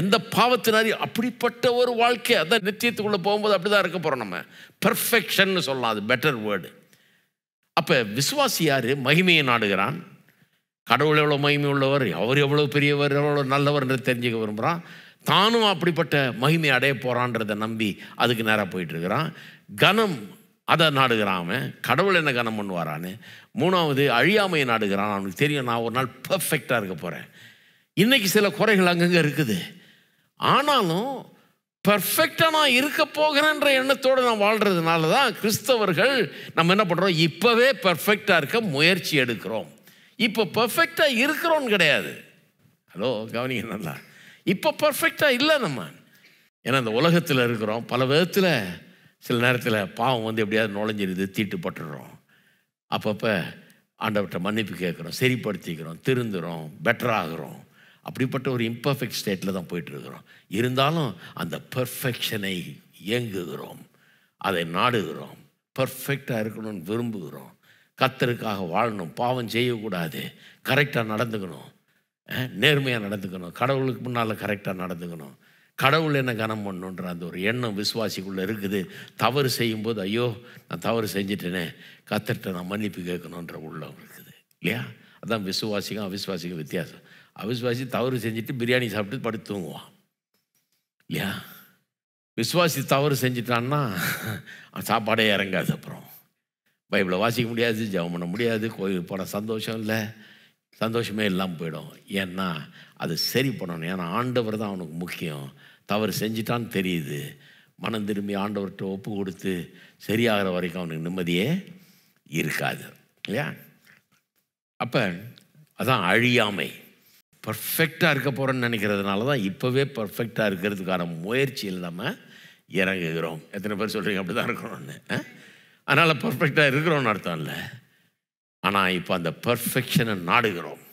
எந்த பாவத்தின் அறி அப்படிப்பட்ட ஒரு வாழ்க்கை அதான் நித்தியத்துக்குள்ளே போகும்போது அப்படி தான் இருக்க போகிறோம் நம்ம பெர்ஃபெக்ஷன் சொல்லலாம் அது பெட்டர் வேர்டு அப்போ விசுவாசி யார் மகிமையை நாடுகிறான் கடவுள் எவ்வளோ மகிமை உள்ளவர் அவர் எவ்வளோ பெரியவர் எவ்வளோ என்று தெரிஞ்சுக்க விரும்புகிறான் தானும் அப்படிப்பட்ட மகிமை அடைய போகிறான்றதை நம்பி அதுக்கு நேராக போயிட்டுருக்கிறான் கனம் அதை நாடுகிறான் அவன் கடவுள் என்ன கனம் பண்ணுவாரான்னு மூணாவது அழியாமையை நாடுகிறான் அவனுக்கு தெரியும் நான் ஒரு நாள் பர்ஃபெக்டாக இருக்க போகிறேன் இன்றைக்கி சில குறைகள் அங்கங்கே இருக்குது ஆனாலும் பர்ஃபெக்டாக நான் இருக்க போகிறேன்ற எண்ணத்தோடு நான் வாழ்கிறதுனால தான் கிறிஸ்தவர்கள் நம்ம என்ன பண்ணுறோம் இப்போவே பர்ஃபெக்டாக இருக்க முயற்சி எடுக்கிறோம் இப்போ பர்ஃபெக்டாக இருக்கிறோன்னு கிடையாது ஹலோ கவனிங்க நல்லா இப்போ பர்ஃபெக்டாக இல்லை நம்ம ஏன்னா இந்த உலகத்தில் இருக்கிறோம் பல விதத்தில் சில நேரத்தில் பாவம் வந்து எப்படியாவது நுழைஞ்சிருது தீட்டு போட்டுடுறோம் அப்பப்போ ஆண்டவர்கிட்ட மன்னிப்பு கேட்குறோம் சரிப்படுத்திக்கிறோம் திருந்துறோம் பெட்டராகிறோம் அப்படிப்பட்ட ஒரு இம்பர்ஃபெக்ட் ஸ்டேட்டில் தான் போயிட்டுருக்குறோம் இருந்தாலும் அந்த பர்ஃபெக்ஷனை இயங்குகிறோம் அதை நாடுகிறோம் பர்ஃபெக்டாக இருக்கணும்னு விரும்புகிறோம் கத்தருக்காக வாழணும் பாவம் செய்யக்கூடாது கரெக்டாக நடந்துக்கணும் நேர்மையாக நடந்துக்கணும் கடவுளுக்கு முன்னால் கரெக்டாக நடந்துக்கணும் கடவுள் என்ன கனம் பண்ணுன்ற அந்த ஒரு எண்ணம் விசுவாசிக்குள்ளே இருக்குது தவறு செய்யும்போது ஐயோ நான் தவறு செஞ்சிட்டேனே கத்திட்ட நான் மன்னிப்பு கேட்கணுன்ற உள்ளம் இருக்குது இல்லையா அதான் விசுவாசிக்கும் அவிஸ்வாசிக்கும் வித்தியாசம் அவிஸ்வாசி தவறு செஞ்சுட்டு பிரியாணி சாப்பிட்டு படுத்து தூங்குவான் இல்லையா விசுவாசி தவறு செஞ்சிட்டான்னா சாப்பாடே இறங்காது அப்புறம் பைபிளை வாசிக்க முடியாது ஜெபம் பண்ண முடியாது கோயில் போன சந்தோஷம் இல்லை சந்தோஷமே இல்லாமல் போயிடும் ஏன்னா அது சரி பண்ணணும் ஏன்னா ஆண்டவர் தான் அவனுக்கு முக்கியம் தவறு செஞ்சிட்டான்னு தெரியுது மனம் திரும்பி ஆண்டவர்கிட்ட ஒப்பு கொடுத்து சரியாகிற வரைக்கும் அவனுக்கு நிம்மதியே இருக்காது இல்லையா அப்போ அதான் அழியாமை பர்ஃபெக்டாக இருக்க போகிறேன்னு நினைக்கிறதுனால தான் இப்போவே பர்ஃபெக்டாக இருக்கிறதுக்கான முயற்சி இல்லாமல் இறங்குகிறோம் எத்தனை பேர் சொல்கிறீங்க அப்படி தான் இருக்கணும்னு அதனால் பர்ஃபெக்டாக இருக்கிறோன்னு அர்த்தம் இல்லை ஆனால் இப்போ அந்த பர்ஃபெக்ஷனை நாடுகிறோம்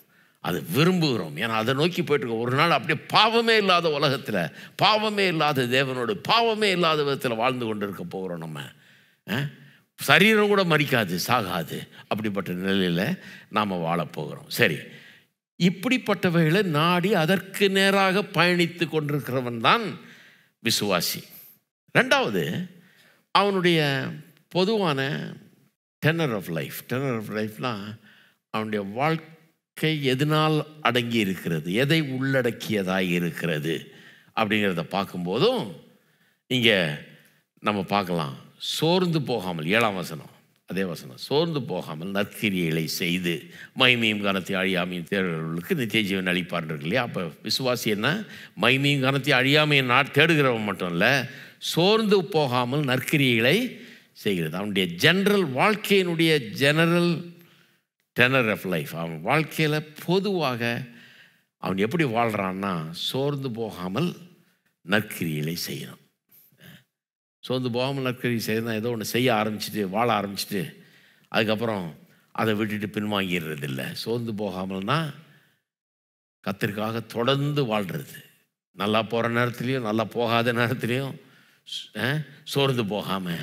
அது விரும்புகிறோம் ஏன்னா அதை நோக்கி போயிட்டுருக்கோம் ஒரு நாள் அப்படியே பாவமே இல்லாத உலகத்தில் பாவமே இல்லாத தேவனோடு பாவமே இல்லாத விதத்தில் வாழ்ந்து கொண்டு இருக்க போகிறோம் நம்ம சரீரம் கூட மறிக்காது சாகாது அப்படிப்பட்ட நிலையில் நாம் வாழப்போகிறோம் சரி இப்படிப்பட்டவைகளை நாடி அதற்கு நேராக பயணித்து கொண்டிருக்கிறவன் தான் விசுவாசி ரெண்டாவது அவனுடைய பொதுவான tenor of life tenor of லைஃப்னால் அவனுடைய வாழ்க்கை வாழ்க்கை எதனால் அடங்கி இருக்கிறது எதை உள்ளடக்கியதாக இருக்கிறது அப்படிங்கிறத பார்க்கும்போதும் இங்கே நம்ம பார்க்கலாம் சோர்ந்து போகாமல் ஏழாம் வசனம் அதே வசனம் சோர்ந்து போகாமல் நற்கிரியலை செய்து மைமியும் கனத்தை அழியாமையும் தேடுகிறவர்களுக்கு நித்திய ஜீவன் அளிப்பார்கள் இல்லையா அப்போ விசுவாசி என்ன மைமியும் கனத்தை அழியாமையும் நான் தேடுகிறவன் மட்டும் இல்லை சோர்ந்து போகாமல் நற்கிரியலை செய்கிறது அவனுடைய ஜென்ரல் வாழ்க்கையினுடைய ஜெனரல் டெனர் ஆஃப் லைஃப் அவன் வாழ்க்கையில் பொதுவாக அவன் எப்படி வாழ்கிறான்னா சோர்ந்து போகாமல் நற்கிரியலை செய்யணும் சோர்ந்து போகாமல் நற்கிரி செய்யணும் ஏதோ ஒன்று செய்ய ஆரம்பிச்சுட்டு வாழ ஆரம்பிச்சுட்டு அதுக்கப்புறம் அதை விட்டுட்டு பின்வாங்கிடுறது இல்லை சோர்ந்து போகாமல்னா கத்திற்காக தொடர்ந்து வாழ்கிறது நல்லா போகிற நேரத்துலேயும் நல்லா போகாத நேரத்துலேயும் சோர்ந்து போகாமல்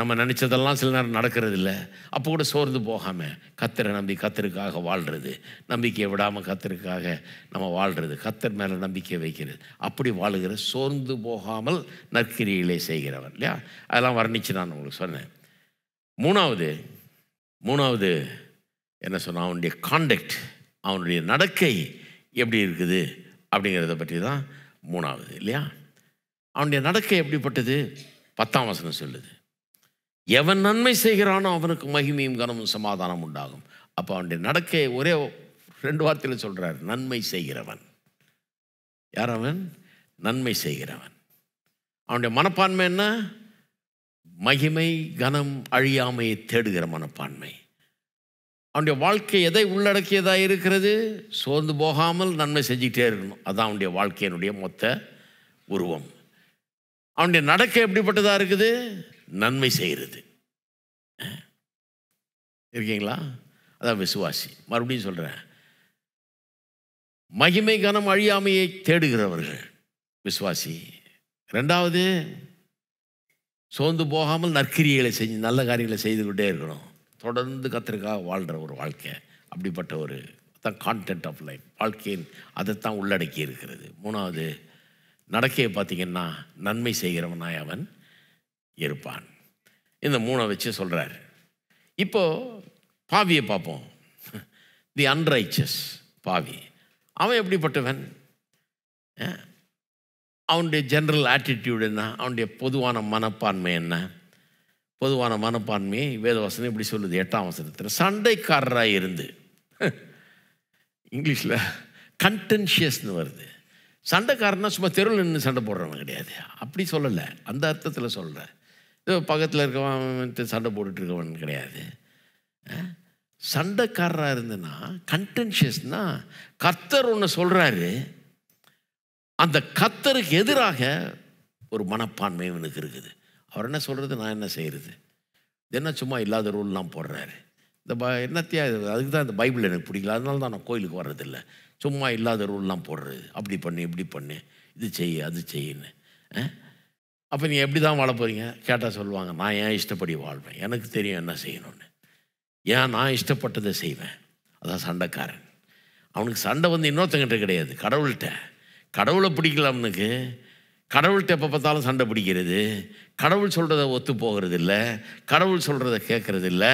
நம்ம நினச்சதெல்லாம் சில நேரம் நடக்கிறது இல்லை அப்போ கூட சோர்ந்து போகாமல் கத்தரை நம்பி கத்தருக்காக வாழ்கிறது நம்பிக்கையை விடாமல் கத்தருக்காக நம்ம வாழ்கிறது கத்தர் மேலே நம்பிக்கை வைக்கிறது அப்படி வாழுகிற சோர்ந்து போகாமல் நற்கிரியிலே செய்கிறவர் இல்லையா அதெல்லாம் வர்ணித்து நான் உங்களுக்கு சொன்னேன் மூணாவது மூணாவது என்ன சொன்னால் அவனுடைய காண்டக்ட் அவனுடைய நடக்கை எப்படி இருக்குது அப்படிங்கிறத பற்றி தான் மூணாவது இல்லையா அவனுடைய நடக்கை எப்படிப்பட்டது பத்தாம் வசனம் சொல்லுது எவன் நன்மை செய்கிறானோ அவனுக்கு மகிமையும் கனமும் சமாதானம் உண்டாகும் அப்போ அவனுடைய நடக்க ஒரே ரெண்டு வார்த்தையில் சொல்கிறார் நன்மை செய்கிறவன் யார் அவன் நன்மை செய்கிறவன் அவனுடைய மனப்பான்மை என்ன மகிமை கனம் அழியாமையை தேடுகிற மனப்பான்மை அவனுடைய வாழ்க்கை எதை உள்ளடக்கியதாக இருக்கிறது சோர்ந்து போகாமல் நன்மை செஞ்சிகிட்டே இருக்கணும் அதான் அவனுடைய வாழ்க்கையினுடைய மொத்த உருவம் அவனுடைய நடக்கை எப்படிப்பட்டதாக இருக்குது நன்மை செய்கிறது இருக்கீங்களா அதான் விசுவாசி மறுபடியும் சொல்கிறேன் மகிமை கனம் அழியாமையை தேடுகிறவர்கள் விசுவாசி ரெண்டாவது சோர்ந்து போகாமல் நற்கிரியைகளை செஞ்சு நல்ல காரியங்களை செய்து கொண்டே இருக்கணும் தொடர்ந்து கத்திரிக்காக வாழ்கிற ஒரு வாழ்க்கை அப்படிப்பட்ட ஒரு தான் கான்டென்ட் ஆஃப் லைஃப் வாழ்க்கையின் அதைத்தான் உள்ளடக்கி இருக்கிறது மூணாவது நடக்கையை பார்த்திங்கன்னா நன்மை செய்கிறவனாய் அவன் இருப்பான் இந்த மூணை வச்சு சொல்கிறார் இப்போது பாவியை பார்ப்போம் தி அன்ரைச்சஸ் பாவி அவன் எப்படிப்பட்டவன் அவனுடைய ஜென்ரல் ஆட்டிடியூடு என்ன அவனுடைய பொதுவான மனப்பான்மை என்ன பொதுவான மனப்பான்மையை வேதவசனம் இப்படி சொல்லுது எட்டாம் வசனத்தில் சண்டைக்காரராக இருந்து இங்கிலீஷில் கண்டென்ஷியஸ்னு வருது சண்டைக்காரன்னா சும்மா தெருவில் நின்று சண்டை போடுறவன் கிடையாது அப்படி சொல்லலை அந்த அர்த்தத்தில் சொல்கிறேன் பக்கத்தில் இருக்கவன் சண்டை போட்டுட்டு இருக்கவன் கிடையாது சண்டைக்காரராக இருந்ததுன்னா கண்டென்ஷியஸ்னா கத்தர் ஒன்று சொல்கிறாரு அந்த கத்தருக்கு எதிராக ஒரு மனப்பான்மை இவனுக்கு இருக்குது அவர் என்ன சொல்கிறது நான் என்ன செய்கிறது என்ன சும்மா இல்லாத ரூல்லாம் போடுறாரு இந்த ப என்னத்தையா அதுக்கு தான் இந்த பைபிள் எனக்கு பிடிக்கல அதனால தான் நான் கோயிலுக்கு வர்றதில்ல சும்மா இல்லாத ரூல்லாம் போடுறது அப்படி பண்ணு இப்படி பண்ணு இது செய்யு அது செய்யுன்னு அப்போ நீங்கள் எப்படி தான் வாழ போகிறீங்க கேட்டால் சொல்லுவாங்க நான் ஏன் இஷ்டப்படி வாழ்வேன் எனக்கு தெரியும் என்ன செய்யணும்னு ஏன் நான் இஷ்டப்பட்டதை செய்வேன் அதான் சண்டைக்காரன் அவனுக்கு சண்டை வந்து இன்னொருத்தங்கிட்ட கிடையாது கடவுள்கிட்ட கடவுளை பிடிக்கல அவனுக்கு கடவுள்கிட்ட எப்போ பார்த்தாலும் சண்டை பிடிக்கிறது கடவுள் சொல்கிறத ஒத்து போகிறது இல்லை கடவுள் சொல்கிறத கேட்குறது இல்லை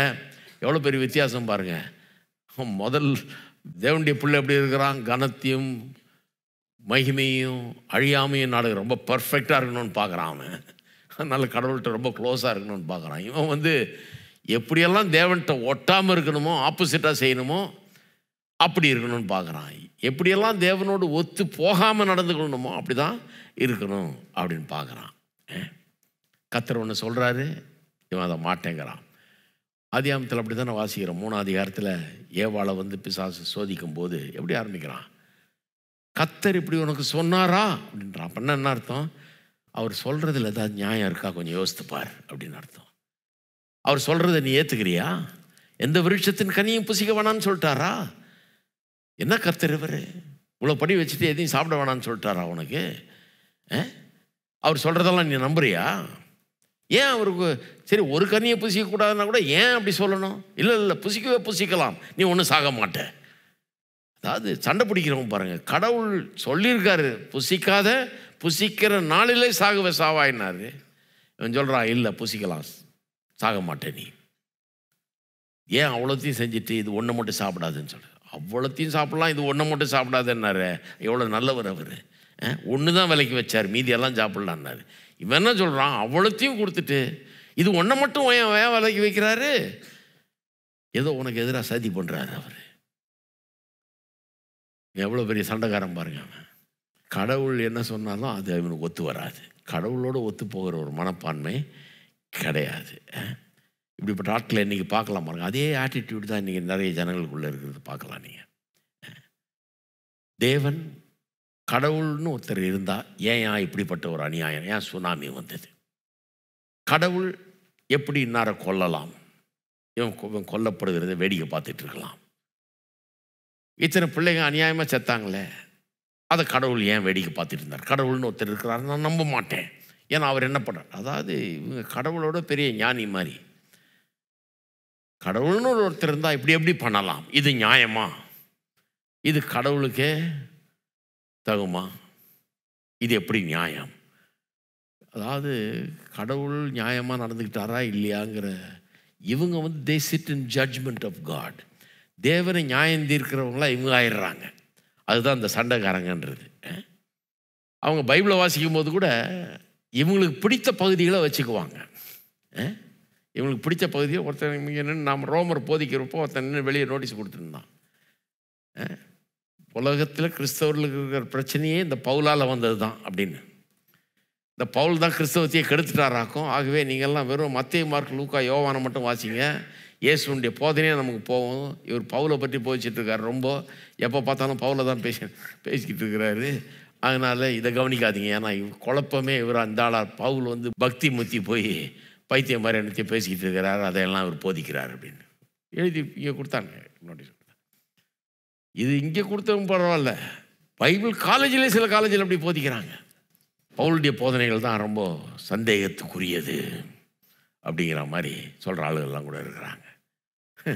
எவ்வளோ பெரிய வித்தியாசம் பாருங்கள் முதல் தேவனுடைய பிள்ளை எப்படி இருக்கிறான் கனத்தையும் மகிமையும் அழியாமையும் நாடு ரொம்ப பர்ஃபெக்டாக இருக்கணும்னு பார்க்குறான் அவன் நல்ல கடவுள்கிட்ட ரொம்ப க்ளோஸாக இருக்கணும்னு பார்க்குறான் இவன் வந்து எப்படியெல்லாம் தேவன்கிட்ட ஒட்டாமல் இருக்கணுமோ ஆப்போசிட்டாக செய்யணுமோ அப்படி இருக்கணும்னு பார்க்குறான் எப்படியெல்லாம் தேவனோடு ஒத்து போகாமல் நடந்து கொள்ளணுமோ அப்படி தான் இருக்கணும் அப்படின்னு பார்க்குறான் கத்தர் ஒன்று சொல்கிறாரு இவன் அதை மாட்டேங்கிறான் ஆதியாமத்தில் அப்படி தானே வாசிக்கிறோம் மூணாவது காரத்தில் ஏவாளை வந்து பிசாசு சோதிக்கும் போது எப்படி ஆரம்பிக்கிறான் கத்தர் இப்படி உனக்கு சொன்னாரா அப்படின்ற அப்படின்னா என்ன அர்த்தம் அவர் சொல்கிறதுல ஏதாவது நியாயம் இருக்கா கொஞ்சம் யோசித்துப்பார் அப்படின்னு அர்த்தம் அவர் சொல்கிறத நீ ஏற்றுக்கிறியா எந்த விருட்சத்தின் கனியும் புசிக்க வேணான்னு சொல்லிட்டாரா என்ன கத்தர் இவர் இவ்வளோ படி வச்சுட்டு எதையும் சாப்பிட வேணான்னு சொல்லிட்டாரா உனக்கு அவர் சொல்கிறதெல்லாம் நீ நம்புறியா ஏன் அவருக்கு சரி ஒரு கனியை புசிக்கக்கூடாதுன்னா கூட ஏன் அப்படி சொல்லணும் இல்லை இல்லை புசிக்கவே புசிக்கலாம் நீ ஒன்றும் சாக மாட்டேன் அதாவது சண்டை பிடிக்கிறவங்க பாருங்கள் கடவுள் சொல்லியிருக்காரு புசிக்காத புசிக்கிற நாளிலே சாகுவ சாவாயினார் இவன் சொல்கிறான் இல்லை புசிக்கலாம் சாக மாட்டேன் நீ ஏன் அவ்வளோத்தையும் செஞ்சுட்டு இது ஒன்று மட்டும் சாப்பிடாதுன்னு சொல்லு அவ்வளோத்தையும் சாப்பிட்லாம் இது ஒன்று மட்டும் சாப்பிடாதுன்னாரு எவ்வளோ நல்லவர் அவர் ஒன்று தான் விலைக்கு வச்சார் மீதியெல்லாம் சாப்பிட்லான்னாரு இவன் என்ன சொல்கிறான் அவ்வளோத்தையும் கொடுத்துட்டு இது ஒன்றை மட்டும் ஏன் ஏன் விலைக்கு வைக்கிறாரு ஏதோ உனக்கு எதிராக சதி பண்ணுறாரு அவர் எவ்வளோ பெரிய சண்டைக்காரன் பாருங்க அவன் கடவுள் என்ன சொன்னாலும் அது அவனுக்கு ஒத்து வராது கடவுளோடு ஒத்து போகிற ஒரு மனப்பான்மை கிடையாது இப்படிப்பட்ட ஆட்களை இன்றைக்கி பார்க்கலாம் பாருங்க அதே ஆட்டிடியூடு தான் இன்றைக்கி நிறைய ஜனங்களுக்குள்ளே இருக்கிறது பார்க்கலாம் நீங்கள் தேவன் கடவுள்னு ஒருத்தர் இருந்தால் ஏன் இப்படிப்பட்ட ஒரு அநியாயம் ஏன் சுனாமி வந்தது கடவுள் எப்படி இன்னார கொல்லலாம் இவன் இவன் கொல்லப்படுகிறத வேடிக்கை பார்த்துட்டு இருக்கலாம் இத்தனை பிள்ளைங்க அநியாயமாக செத்தாங்களே அதை கடவுள் ஏன் வேடிக்கை பார்த்துட்டு இருந்தார் கடவுள்னு ஒருத்தர் இருக்கிறார் நான் நம்ப மாட்டேன் ஏன்னா அவர் என்ன பண்ணுறார் அதாவது இவங்க கடவுளோட பெரிய ஞானி மாதிரி கடவுள்னு ஒருத்தர் இருந்தால் இப்படி எப்படி பண்ணலாம் இது நியாயமா இது கடவுளுக்கே தகுமா இது எப்படி நியாயம் அதாவது கடவுள் நியாயமாக நடந்துக்கிட்டாரா இல்லையாங்கிற இவங்க வந்து they sit in judgment of God தேவனை நியாயம் தீர்க்கிறவங்களாம் இவங்க ஆயிடுறாங்க அதுதான் அந்த சண்டைக்காரங்கன்றது அவங்க பைபிளை வாசிக்கும் போது கூட இவங்களுக்கு பிடித்த பகுதிகளை வச்சுக்குவாங்க இவங்களுக்கு பிடித்த பகுதியை ஒருத்தன் நின்று நாம் ரோமர் போதிக்கிறப்போ ஒருத்தன் வெளியே நோட்டீஸ் கொடுத்துருந்தான் உலகத்தில் கிறிஸ்தவர்களுக்கு இருக்கிற பிரச்சனையே இந்த பவுலால் வந்தது தான் அப்படின்னு இந்த பவுல் தான் கிறிஸ்தவத்தையே கெடுத்துட்டாராக்கும் ஆகவே நீங்கள்லாம் வெறும் மத்திய மார்க் லூக்கா யோவானை மட்டும் வாசிங்க இயேசுடைய போதனையாக நமக்கு போவோம் இவர் பவுலை பற்றி போதிச்சிட்டு ரொம்ப எப்போ பார்த்தாலும் பவுலை தான் பேசி பேசிக்கிட்டு இருக்கிறாரு அதனால் இதை கவனிக்காதீங்க ஏன்னா இவர் குழப்பமே இவர் அந்த ஆளார் பவுல் வந்து பக்தி முத்தி போய் பைத்தியம் மாதிரி என்னத்தையும் பேசிக்கிட்டு இருக்கிறார் அதையெல்லாம் இவர் போதிக்கிறார் அப்படின்னு எழுதி இங்கே கொடுத்தாங்க நோட்டீஸ் இது இங்கே கொடுத்தவங்க பரவாயில்ல பைபிள் காலேஜிலே சில காலேஜில் அப்படி போதிக்கிறாங்க பவுளுடைய போதனைகள் தான் ரொம்ப சந்தேகத்துக்குரியது அப்படிங்கிற மாதிரி சொல்கிற ஆளுகள்லாம் கூட இருக்கிறாங்க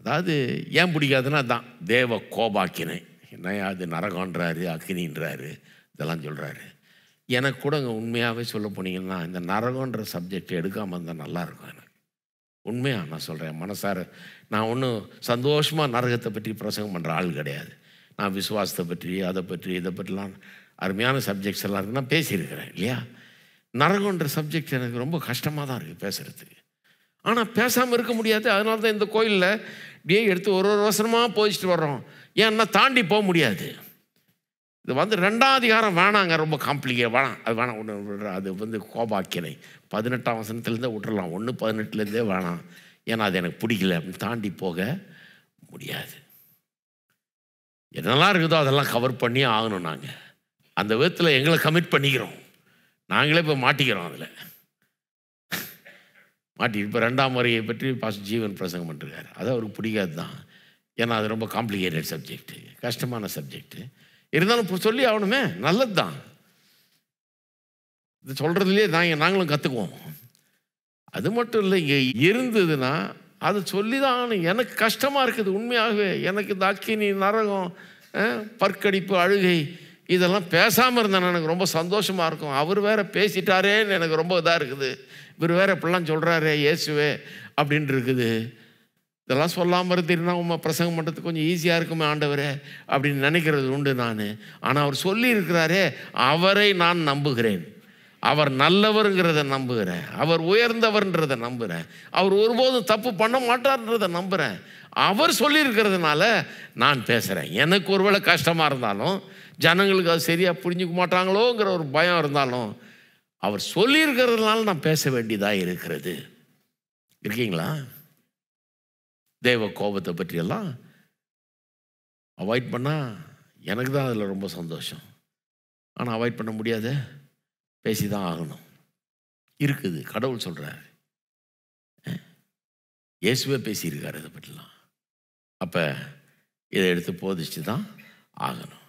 அதாவது ஏன் பிடிக்காதுன்னா அதான் தேவ கோபாக்கினை என்னையா அது நரகன்றாரு அக்னின்றாரு இதெல்லாம் சொல்கிறாரு எனக்கு கூட அங்கே உண்மையாகவே சொல்ல போனீங்கன்னா இந்த நரகன்ற சப்ஜெக்ட் எடுக்காமல் இருந்தால் நல்லாயிருக்கும் எனக்கு உண்மையாக நான் சொல்கிறேன் மனசார நான் ஒன்றும் சந்தோஷமாக நரகத்தை பற்றி பிரசங்கம் பண்ணுற ஆள் கிடையாது நான் விசுவாசத்தை பற்றி அதை பற்றி இதை பற்றிலாம் அருமையான சப்ஜெக்ட்ஸ் எல்லாம் இருக்குது நான் பேசியிருக்கிறேன் இல்லையா நரகன்ற சப்ஜெக்ட் எனக்கு ரொம்ப கஷ்டமாக தான் இருக்குது பேசுகிறதுக்கு ஆனால் பேசாமல் இருக்க முடியாது அதனால தான் இந்த கோயிலில் இப்படியே எடுத்து ஒரு ஒரு வருஷமாக போதிச்சுட்டு வர்றோம் ஏன்னா தாண்டி போக முடியாது இது வந்து ரெண்டாவதிகாரம் வேணாங்க ரொம்ப காம்ப்ளிகே வேணாம் அது வேணாம் ஒன்று அது வந்து கோபாக்கினை பதினெட்டாம் வசனத்துலேருந்தே விட்றலாம் ஒன்று பதினெட்டுலேருந்தே வேணாம் ஏன்னா அது எனக்கு பிடிக்கல அப்படின்னு தாண்டி போக முடியாது என்னெல்லாம் இருக்குதோ அதெல்லாம் கவர் பண்ணி ஆகணும் நாங்கள் அந்த விதத்தில் எங்களை கமிட் பண்ணிக்கிறோம் நாங்களே போய் மாட்டிக்கிறோம் அதில் மாட்டி இப்போ ரெண்டாம் முறையை பற்றி பாச ஜீவன் பிரசங்கம் பண்ணிருக்காரு அது அவருக்கு பிடிக்காது தான் ஏன்னா அது ரொம்ப காம்ப்ளிகேட்டட் சப்ஜெக்ட்டு கஷ்டமான சப்ஜெக்ட்டு இருந்தாலும் இப்போ சொல்லி ஆகணுமே நல்லது தான் இது சொல்கிறதுலே நாங்கள் நாங்களும் கற்றுக்குவோம் அது மட்டும் இல்லை இங்கே இருந்ததுன்னா அது சொல்லி தான் எனக்கு கஷ்டமாக இருக்குது உண்மையாகவே எனக்கு இந்த அக்கினி நரகம் பற்கடிப்பு அழுகை இதெல்லாம் பேசாமல் இருந்தேன் எனக்கு ரொம்ப சந்தோஷமாக இருக்கும் அவர் வேற பேசிட்டாரேன்னு எனக்கு ரொம்ப இதாக இருக்குது இவர் வேற இப்படிலாம் சொல்கிறாரே இயேசுவே அப்படின்ட்டு இருக்குது இதெல்லாம் சொல்லாமல் இருந்தீங்கன்னா உங்கள் பிரசங்கம் பண்ணுறதுக்கு கொஞ்சம் ஈஸியாக இருக்குமே ஆண்டவரே அப்படின்னு நினைக்கிறது உண்டு நான் ஆனால் அவர் சொல்லியிருக்கிறாரே அவரை நான் நம்புகிறேன் அவர் நல்லவருங்கிறத நம்புகிறேன் அவர் உயர்ந்தவர்ன்றதை நம்புகிறேன் அவர் ஒருபோதும் தப்பு பண்ண மாட்டார்ன்றதை நம்புகிறேன் அவர் சொல்லியிருக்கிறதுனால நான் பேசுகிறேன் எனக்கு ஒருவேளை கஷ்டமாக இருந்தாலும் ஜனங்களுக்கு அது சரியாக புரிஞ்சுக்க மாட்டாங்களோங்கிற ஒரு பயம் இருந்தாலும் அவர் சொல்லியிருக்கிறதுனால நான் பேச வேண்டியதாக இருக்கிறது இருக்கீங்களா தேவ கோபத்தை பற்றியெல்லாம் அவாய்ட் பண்ணால் எனக்கு தான் அதில் ரொம்ப சந்தோஷம் ஆனால் அவாய்ட் பண்ண முடியாத பேசி தான் ஆகணும் இருக்குது கடவுள் சொல்கிறார் இயேசுவே பேசியிருக்கார் இதை பற்றிலாம் அப்போ இதை எடுத்து போதிச்சு தான் ஆகணும்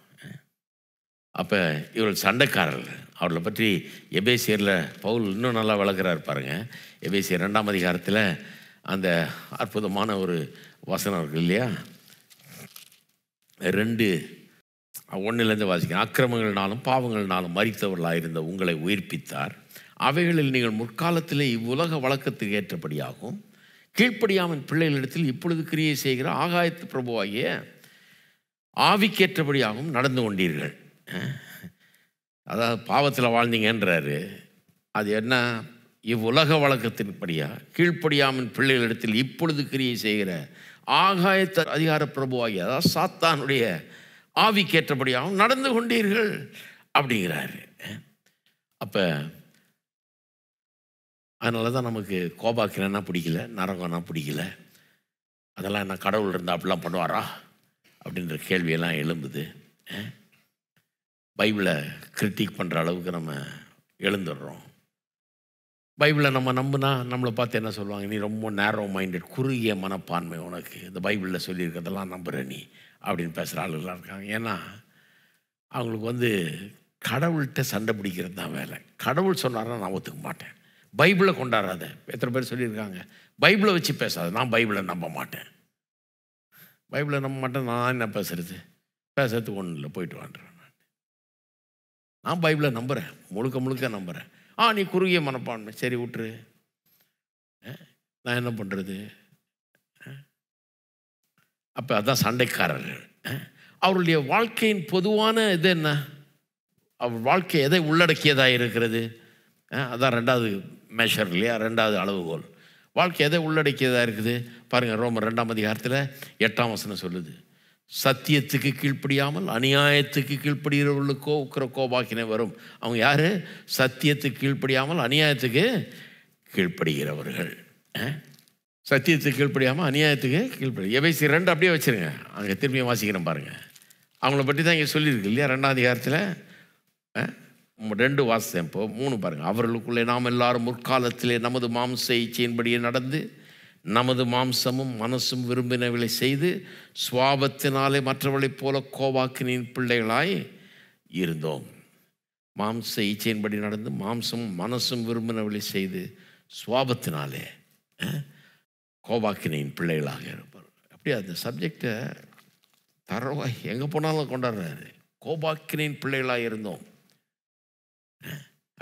அப்போ இவர்கள் சண்டைக்காரர்கள் அவர்களை பற்றி எபேசியரில் பவுல் இன்னும் நல்லா வளர்க்குறாரு பாருங்கள் எபேசியர் ரெண்டாம் அதிகாரத்தில் அந்த அற்புதமான ஒரு வசனம் இருக்குது இல்லையா ரெண்டு ஒன்றிலேருந்து வாசிக்கிறேன் அக்கிரமங்கள்னாலும் பாவங்கள்னாலும் மறித்தவர்களாக இருந்த உங்களை உயிர்ப்பித்தார் அவைகளில் நீங்கள் முற்காலத்தில் இவ்வுலக வழக்கத்துக்கு ஏற்றபடியாகும் கீழ்ப்படியாமல் பிள்ளைகளிடத்தில் இப்பொழுது கிரியை செய்கிற ஆகாயத்து பிரபுவாகிய ஆவிக்கேற்றபடியாகவும் நடந்து கொண்டீர்கள் அதாவது பாவத்தில் வாழ்ந்தீங்கன்றாரு அது என்ன இவ்வுலக வழக்கத்தின்படியா கீழ்ப்படியாமின் பிள்ளைகளிடத்தில் இப்பொழுது கிரியை செய்கிற ஆகாயத்த அதிகார பிரபுவாகி அதாவது சாத்தானுடைய ஆவிக்கேற்றபடியாகவும் நடந்து கொண்டீர்கள் அப்படிங்கிறாரு அப்போ அதனால தான் நமக்கு கோபாக்கினா பிடிக்கல நரகம்னா பிடிக்கல அதெல்லாம் என்ன கடவுள் இருந்தால் அப்படிலாம் பண்ணுவாரா அப்படின்ற கேள்வியெல்லாம் எழும்புது பைபிளை கிரிட்டிக் பண்ணுற அளவுக்கு நம்ம எழுந்துடுறோம் பைபிளை நம்ம நம்புனா நம்மளை பார்த்து என்ன சொல்லுவாங்க நீ ரொம்ப நேரோ மைண்டட் குறுகிய மனப்பான்மை உனக்கு இந்த பைபிளில் சொல்லியிருக்கிறதெல்லாம் நம்புகிற நீ அப்படின்னு பேசுகிற ஆளுகளாக இருக்காங்க ஏன்னா அவங்களுக்கு வந்து கடவுள்கிட்ட சண்டை பிடிக்கிறது தான் வேலை கடவுள் சொன்னார்னா நான் ஒத்துக்க மாட்டேன் பைபிளை கொண்டாடாத எத்தனை பேர் சொல்லியிருக்காங்க பைபிளை வச்சு பேசாத நான் பைபிளை நம்ப மாட்டேன் பைபிளை நம்ப மாட்டேன் நான் என்ன பேசுகிறது பேசுறதுக்கு ஒன்றும் இல்லை போயிட்டு வாங்க நான் பைபிளை நம்புகிறேன் முழுக்க முழுக்க நம்புகிறேன் ஆ நீ குறுகிய மனப்பான்மை சரி விட்டுரு நான் என்ன பண்ணுறது அப்போ அதுதான் சண்டைக்காரர்கள் அவருடைய வாழ்க்கையின் பொதுவான இது என்ன அவர் வாழ்க்கை எதை உள்ளடக்கியதாக இருக்கிறது அதான் ரெண்டாவது மெஷர் இல்லையா ரெண்டாவது அளவுகோல் வாழ்க்கை எதை உள்ளடக்கியதாக இருக்குது பாருங்கள் ரோம ரெண்டாம் அதிகாரத்தில் எட்டாம் வசனம் சொல்லுது சத்தியத்துக்கு கீழ்ப்படியாமல் அநியாயத்துக்கு கீழ்ப்படுகிறவர்களுக்கோ உக்கிற கோபாக்கினை வரும் அவங்க யார் சத்தியத்துக்கு கீழ்ப்படியாமல் அநியாயத்துக்கு கீழ்ப்படுகிறவர்கள் சத்தியத்துக்கு கீழ்ப்படியாமல் அநியாயத்துக்கு கீழ்ப்படி எவைசி ரெண்டு அப்படியே வச்சுருங்க அங்கே திரும்பி வாசிக்கிறேன் பாருங்கள் அவங்கள பற்றி தான் இங்கே சொல்லியிருக்கு இல்லையா ரெண்டாம் அதிகாரத்தில் ரெண்டு வாசம் இப்போ மூணு பாருங்கள் அவர்களுக்குள்ளே நாம் எல்லாரும் முற்காலத்திலே நமது மாம்ச இச்சையின்படியே நடந்து நமது மாம்சமும் மனசும் விரும்பினவளை செய்து சுவாபத்தினாலே மற்றவளைப் போல கோவாக்கினின் பிள்ளைகளாய் இருந்தோம் மாம்ச இச்சையின்படி நடந்து மாம்சமும் மனசும் விரும்பினவளை செய்து சுவாபத்தினாலே கோபாக்கினியின் பிள்ளைகளாக இருப்பார் அப்படியே அந்த சப்ஜெக்டை தரவா எங்கே போனாலும் கொண்டாடுறாரு கோபாக்கினின் பிள்ளைகளாக இருந்தோம்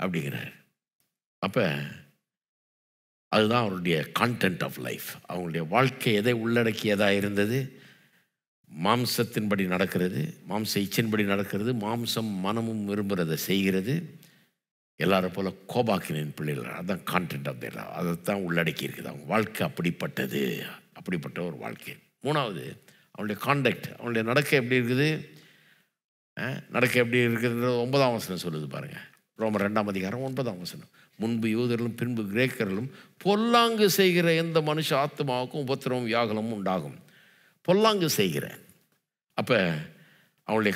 அப்படிங்கிறார் அப்போ அதுதான் அவருடைய கான்டென்ட் ஆஃப் லைஃப் அவங்களுடைய வாழ்க்கை எதை உள்ளடக்கியதாக இருந்தது மாம்சத்தின்படி நடக்கிறது மாம்ச இச்சின்படி நடக்கிறது மாம்சம் மனமும் விரும்புகிறதை செய்கிறது எல்லாரும் போல் கோபாக்கினின் பிள்ளைகள் அதுதான் கான்டென்ட் ஆஃப் அதை தான் உள்ளடக்கி இருக்குது அவங்க வாழ்க்கை அப்படிப்பட்டது அப்படிப்பட்ட ஒரு வாழ்க்கை மூணாவது அவனுடைய கான்டக்ட் அவனுடைய நடக்க எப்படி இருக்குது நடக்க எப்படி இருக்குதுன்றது ஒன்பதாம் வசனம் சொல்லுது பாருங்கள் ரொம்ப ரெண்டாம் அதிகாரம் ஒன்பதாம் வசனம் முன்பு யூதர்களும் பின்பு கிரேக்கர்களும் பொல்லாங்கு செய்கிற எந்த மனுஷ ஆத்மாவுக்கும் உபத்திரமும் வியாகலமும் உண்டாகும் பொல்லாங்கு செய்கிற அப்போ அவளுடைய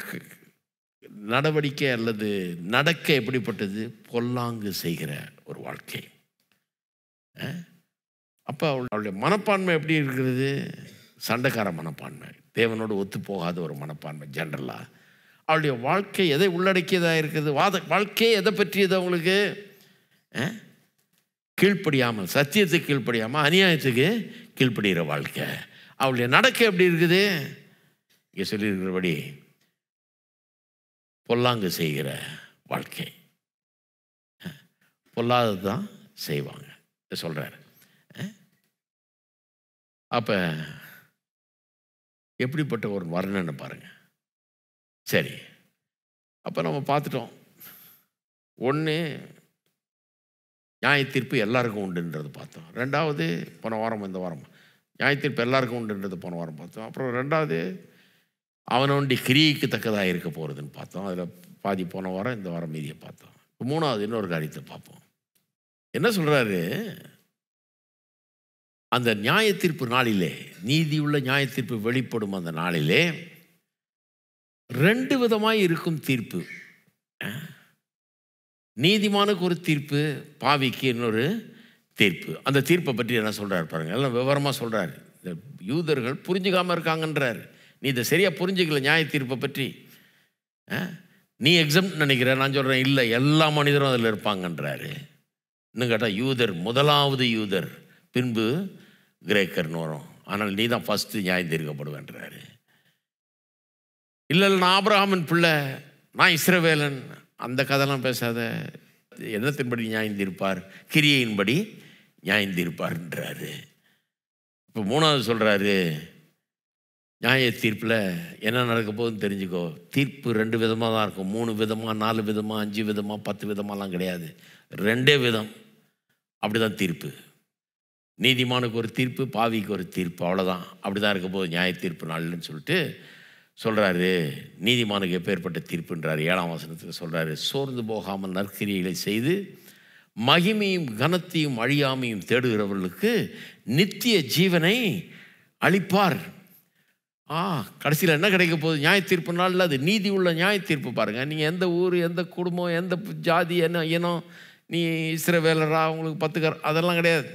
நடவடிக்கை அல்லது நடக்க எப்படிப்பட்டது பொல்லாங்கு செய்கிற ஒரு வாழ்க்கை அப்போ அவளுடைய மனப்பான்மை எப்படி இருக்கிறது சண்டைக்கார மனப்பான்மை தேவனோடு ஒத்து போகாத ஒரு மனப்பான்மை ஜென்ரலாக அவளுடைய வாழ்க்கை எதை உள்ளடக்கியதாக இருக்குது வாத வாழ்க்கையை எதை பற்றியது அவங்களுக்கு கீழ்ப்படியாமல் சத்தியத்துக்கு கீழ்ப்படியாமல் அநியாயத்துக்கு கீழ்ப்படுகிற வாழ்க்கை அவளுடைய நடக்க எப்படி இருக்குது இங்கே சொல்லியிருக்கிறபடி பொல்லாங்கு செய்கிற வாழ்க்கை பொல்லாதது தான் செய்வாங்க சொல்கிறார் அப்போ எப்படிப்பட்ட ஒரு வர்ணனை பாருங்கள் சரி அப்போ நம்ம பார்த்துட்டோம் ஒன்று நியாய தீர்ப்பு எல்லாருக்கும் உண்டுன்றது பார்த்தோம் ரெண்டாவது போன வாரம் இந்த வாரம் நியாய தீர்ப்பு எல்லாருக்கும் உண்டுன்றது போன வாரம் பார்த்தோம் அப்புறம் ரெண்டாவது அவனவனுடைய கிரியைக்கு தக்கதாக இருக்க போகிறதுன்னு பார்த்தோம் அதில் பாதி போன வாரம் இந்த வாரம் மீதியை பார்த்தோம் மூணாவது இன்னொரு காரியத்தை பார்ப்போம் என்ன சொல்கிறாரு அந்த நியாய தீர்ப்பு நாளிலே நீதி உள்ள நியாய தீர்ப்பு வெளிப்படும் அந்த நாளிலே ரெண்டு விதமாக இருக்கும் தீர்ப்பு நீதிமானுக்கு ஒரு தீர்ப்பு பாவிக்கு இன்னொரு தீர்ப்பு அந்த தீர்ப்பை பற்றி என்ன சொல்கிறார் பாருங்கள் எல்லாம் விவரமாக சொல்கிறார் இந்த யூதர்கள் புரிஞ்சுக்காமல் இருக்காங்கன்றார் நீ இதை சரியாக புரிஞ்சுக்கல நியாய தீர்ப்பை பற்றி நீ எக்ஸம் நினைக்கிற நான் சொல்கிறேன் இல்லை எல்லா மனிதரும் அதில் இருப்பாங்கன்றாரு இன்னும் கேட்டால் யூதர் முதலாவது யூதர் பின்பு கிரேக்கர்னு வரும் ஆனால் நீ தான் ஃபஸ்ட்டு நியாயம் தீர்க்கப்படுவேன்றாரு இல்லை இல்லை நான் ஆபிரகாமின் பிள்ளை நான் இஸ்ரவேலன் அந்த கதைலாம் பேசாத என்னத்தின்படி நியாயந்திருப்பார் கிரியையின்படி நியாயந்திருப்பார்ன்றாரு இப்போ மூணாவது சொல்கிறாரு நியாய தீர்ப்பில் என்ன நடக்க போகுதுன்னு தெரிஞ்சுக்கோ தீர்ப்பு ரெண்டு விதமாக தான் இருக்கும் மூணு விதமாக நாலு விதமாக அஞ்சு விதமாக பத்து விதமாலாம் கிடையாது ரெண்டே விதம் அப்படி தான் தீர்ப்பு நீதிமானுக்கு ஒரு தீர்ப்பு பாவிக்கு ஒரு தீர்ப்பு அவ்வளோதான் அப்படி தான் இருக்க போகுது நியாய தீர்ப்பு நாள்னு சொல்லிட்டு சொல்கிறாரு நீதிமானுக்கு எப்பேற்பட்ட தீர்ப்புன்றார் ஏழாம் வசனத்தில் சொல்கிறாரு சோர்ந்து போகாமல் நற்கிரிகளை செய்து மகிமையும் கனத்தையும் அழியாமையும் தேடுகிறவர்களுக்கு நித்திய ஜீவனை அளிப்பார் ஆ கடைசியில் என்ன கிடைக்க போகுது நியாய தீர்ப்பு நாளில் அது நீதி உள்ள நியாய தீர்ப்பு பாருங்கள் நீங்கள் எந்த ஊர் எந்த குடும்பம் எந்த ஜாதி என்ன இனம் நீ இஸ்ரவேலரா உங்களுக்கு பத்துக்கார் அதெல்லாம் கிடையாது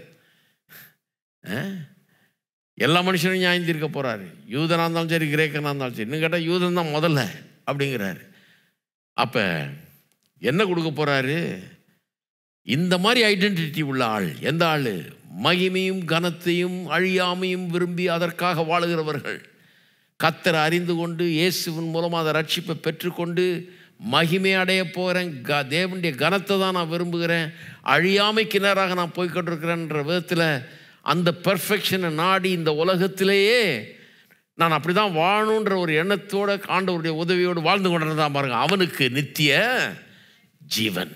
எல்லா மனுஷனும் நியாயம் தீர்க்க போகிறாரு யூதனாக இருந்தாலும் சரி கிரேக்கனாக இருந்தாலும் சரி இன்னும் கேட்டால் யூதன் தான் முதல்ல அப்படிங்கிறாரு அப்போ என்ன கொடுக்க போகிறாரு இந்த மாதிரி ஐடென்டிட்டி உள்ள ஆள் எந்த ஆள் மகிமையும் கனத்தையும் அழியாமையும் விரும்பி அதற்காக வாழுகிறவர்கள் கத்தரை அறிந்து கொண்டு இயேசுவின் மூலமாக அதை ரட்சிப்பை பெற்றுக்கொண்டு மகிமை அடைய போகிறேன் க தேவனுடைய கனத்தை தான் நான் விரும்புகிறேன் அழியாமை கிணறாக நான் போய்கொண்டிருக்கிறேன்ற விதத்தில் அந்த பெர்ஃபெக்ஷனை நாடி இந்த உலகத்திலேயே நான் அப்படி தான் வாழணுன்ற ஒரு எண்ணத்தோடு காண்டவருடைய உதவியோடு வாழ்ந்து கொண்டிருந்தா பாருங்கள் அவனுக்கு நித்திய ஜீவன்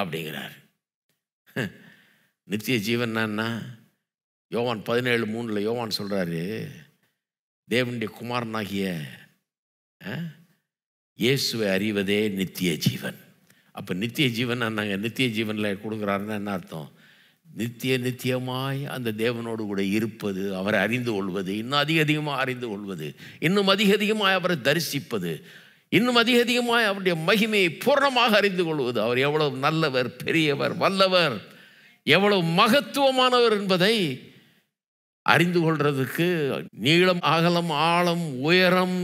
அப்படிங்கிறார் நித்திய என்ன யோவான் பதினேழு மூணில் யோவான் சொல்கிறாரு தேவனுடைய குமாரனாகிய இயேசுவை அறிவதே நித்திய ஜீவன் அப்போ நித்திய ஜீவன் நாங்கள் நித்திய ஜீவனில் கொடுக்குறாருன்னா என்ன அர்த்தம் நித்திய நித்தியமாய் அந்த தேவனோடு கூட இருப்பது அவரை அறிந்து கொள்வது இன்னும் அதிக அதிகமாக அறிந்து கொள்வது இன்னும் அதிக அதிகமாக அவரை தரிசிப்பது இன்னும் அதிக அதிகமாக அவருடைய மகிமையை பூர்ணமாக அறிந்து கொள்வது அவர் எவ்வளவு நல்லவர் பெரியவர் வல்லவர் எவ்வளவு மகத்துவமானவர் என்பதை அறிந்து கொள்றதுக்கு நீளம் அகலம் ஆழம் உயரம்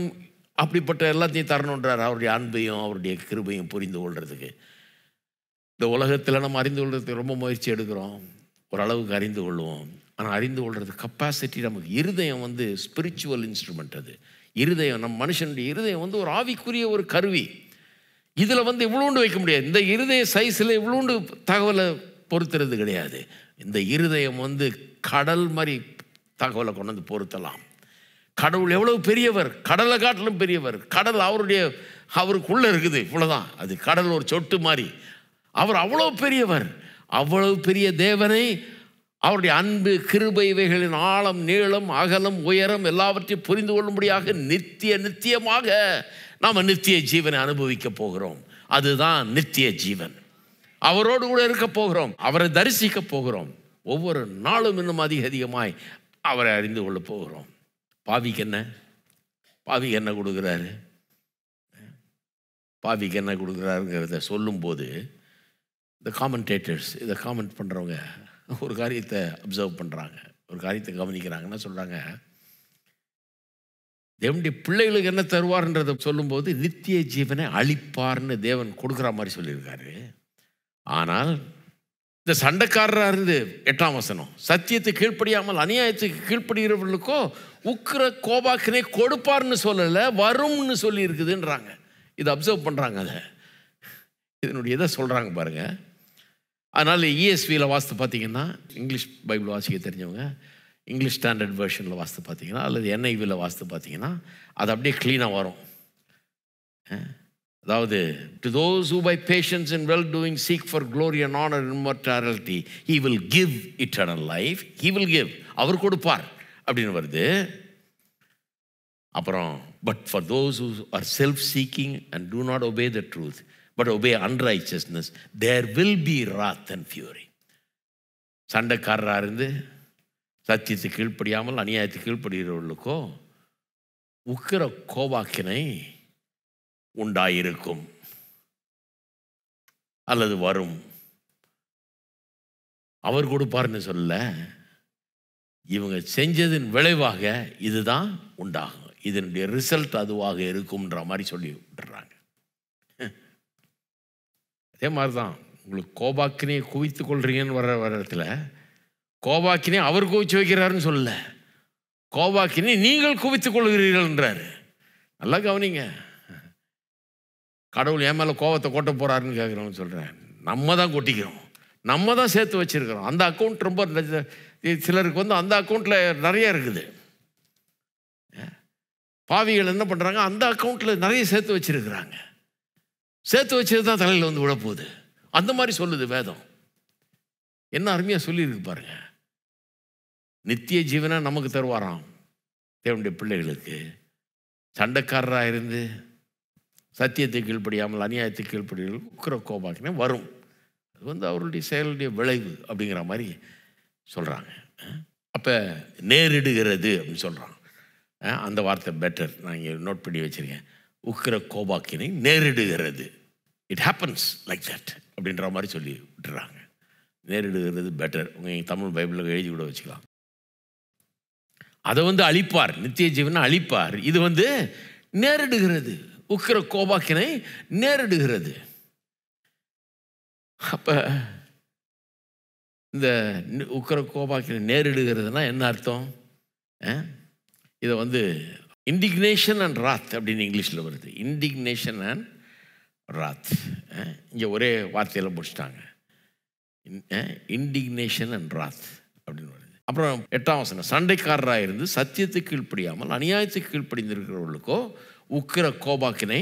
அப்படிப்பட்ட எல்லாத்தையும் தரணுன்றார் அவருடைய அன்பையும் அவருடைய கிருபையும் புரிந்து கொள்றதுக்கு இந்த உலகத்தில் நம்ம அறிந்து கொள்றதுக்கு ரொம்ப முயற்சி எடுக்கிறோம் ஓரளவுக்கு அறிந்து கொள்வோம் ஆனால் அறிந்து கொள்றது கப்பாசிட்டி நமக்கு இருதயம் வந்து ஸ்பிரிச்சுவல் இன்ஸ்ட்ருமெண்ட் அது இருதயம் நம் மனுஷனுடைய இருதயம் வந்து ஒரு ஆவிக்குரிய ஒரு கருவி இதில் வந்து இவ்வளோண்டு வைக்க முடியாது இந்த இருதய சைஸில் இவ்வளோண்டு தகவலை பொறுத்துறது கிடையாது இந்த இருதயம் வந்து கடல் மாதிரி தகவலை கொண்டு வந்து பொருத்தலாம் கடவுள் எவ்வளோ பெரியவர் கடலை காட்டிலும் பெரியவர் கடல் அவருடைய அவருக்குள்ளே இருக்குது இவ்வளோதான் அது கடல் ஒரு சொட்டு மாதிரி அவர் அவ்வளோ பெரியவர் அவ்வளவு பெரிய தேவனை அவருடைய அன்பு கிருபை இவைகளின் ஆழம் நீளம் அகலம் உயரம் எல்லாவற்றையும் புரிந்து கொள்ளும்படியாக நித்திய நித்தியமாக நாம் நித்திய ஜீவனை அனுபவிக்க போகிறோம் அதுதான் நித்திய ஜீவன் அவரோடு கூட இருக்க போகிறோம் அவரை தரிசிக்க போகிறோம் ஒவ்வொரு நாளும் இன்னும் அதிக அதிகமாய் அவரை அறிந்து கொள்ள போகிறோம் பாவிக்கு என்ன பாவிக்கு என்ன கொடுக்குறாரு பாவிக்கு என்ன கொடுக்குறாருங்கிறத சொல்லும்போது இந்த காமெண்டேட்டர்ஸ் இதை காமெண்ட் பண்ணுறவங்க ஒரு காரியத்தை அப்சர்வ் பண்ணுறாங்க ஒரு காரியத்தை கவனிக்கிறாங்கன்னா சொல்கிறாங்க தேவனுடைய பிள்ளைகளுக்கு என்ன தருவார்ன்றதை சொல்லும்போது நித்திய ஜீவனை அழிப்பார்னு தேவன் கொடுக்குற மாதிரி சொல்லியிருக்காரு ஆனால் இந்த சண்டைக்காரராக இருந்து எட்டாம் வசனம் சத்தியத்தை கீழ்ப்படியாமல் அநியாயத்துக்கு கீழ்ப்படுகிறவர்களுக்கோ உக்கிர கோபாக்கினை கொடுப்பார்னு சொல்லலை வரும்னு சொல்லியிருக்குதுன்றாங்க இதை அப்சர்வ் பண்ணுறாங்க அதை இதனுடைய இதை சொல்கிறாங்க பாருங்கள் அதனால் இஎஸ்வியில் e வாஸ்து பார்த்தீங்கன்னா இங்கிலீஷ் பைபிள் வாசிக்க தெரிஞ்சவங்க இங்கிலீஷ் ஸ்டாண்டர்ட் வேர்ஷனில் வாஸ்து பார்த்தீங்கன்னா அல்லது என்ஐவியில் வாஸ்து பார்த்தீங்கன்னா அது அப்படியே க்ளீனாக வரும் அதாவது to those who by patience in well doing seek for glory and honour immortality he will give it an life he will give அவர் கொடுப்பார் அப்படின்னு வருது அப்புறம் but for those who are self seeking and do not obey the truth but obey unrighteousness there will be wrath and fury சண்டைக்காரராக இருந்து சத்தியத்துக்கு கீழ்ப்படியாமல் அநியாயத்துக்கு கீழ்ப்படுகிறவர்களுக்கோ உக்கிர கோவாக்கினை உண்டாயிருக்கும் அல்லது வரும் அவர் கொடுப்பாருன்னு சொல்ல இவங்க செஞ்சதின் விளைவாக இதுதான் உண்டாகும் இதனுடைய ரிசல்ட் அதுவாக இருக்கும்ன்ற மாதிரி சொல்லி விட்டுறாங்க அதே மாதிரி தான் உங்களுக்கு கோபாக்கினியை குவித்து கொள்றீங்கன்னு வர வர இடத்துல கோபாக்கினே அவர் குவிச்சு வைக்கிறாருன்னு சொல்லல கோபாக்கினி நீங்கள் குவித்து கொள்கிறீர்கள்ன்றார் நல்லா கவனிங்க கடவுள் என் மேலே கோபத்தை கொட்ட போகிறாருன்னு கேட்குறோம்னு சொல்கிறேன் நம்ம தான் கொட்டிக்கிறோம் நம்ம தான் சேர்த்து வச்சுருக்கிறோம் அந்த அக்கௌண்ட் ரொம்ப சிலருக்கு வந்து அந்த அக்கௌண்ட்டில் நிறைய இருக்குது பாவிகள் என்ன பண்ணுறாங்க அந்த அக்கௌண்ட்டில் நிறைய சேர்த்து வச்சுருக்கிறாங்க சேர்த்து வச்சது தான் தலையில் வந்து விழப்போகுது அந்த மாதிரி சொல்லுது வேதம் என்ன அருமையாக சொல்லியிருக்கு பாருங்க நித்திய ஜீவனை நமக்கு தருவாராம் தேவனுடைய பிள்ளைகளுக்கு சண்டைக்காரராக இருந்து சத்தியத்தை கீழ்படியாமல் அநியாயத்தை கீழ்படியாமல் உக்கிர கோபாக்கினே வரும் அது வந்து அவருடைய செயலுடைய விளைவு அப்படிங்கிற மாதிரி சொல்கிறாங்க அப்போ நேரிடுகிறது அப்படின்னு சொல்கிறான் அந்த வார்த்தை பெட்டர் நான் இங்கே நோட் பண்ணி வச்சுருக்கேன் உக்கிர கோபாக்கினை நேரிடுகிறது இட் ஹேப்பன்ஸ் லைக் தட் அப்படின்ற மாதிரி சொல்லி விட்டுறாங்க நேரிடுகிறது பெட்டர் உங்கள் தமிழ் பைபிளில் எழுதி கூட வச்சுக்கலாம் அதை வந்து அழிப்பார் நித்திய ஜீவனை அழிப்பார் இது வந்து நேரிடுகிறது உக்கிர கோபாக்கினை நேரிடுகிறது அப்போ இந்த உக்கர கோபாக்கினை நேரிடுகிறதுனா என்ன அர்த்தம் இதை வந்து இண்டிக்னேஷன் அண்ட் ராத் அப்படின்னு இங்கிலீஷில் வருது இண்டிக்னேஷன் அண்ட் ராத் இங்கே ஒரே வார்த்தையில் முடிச்சிட்டாங்க இண்டிக்னேஷன் அண்ட் ராத் அப்படின்னு வருது அப்புறம் எட்டாம் வசனம் சண்டைக்காரராக இருந்து சத்தியத்துக்கு கீழ்ப்படியாமல் அநியாயத்துக்கு கீழ்ப்படிந்திருக்கிறவர்களுக்கோ உக்கிர கோபாக்கினை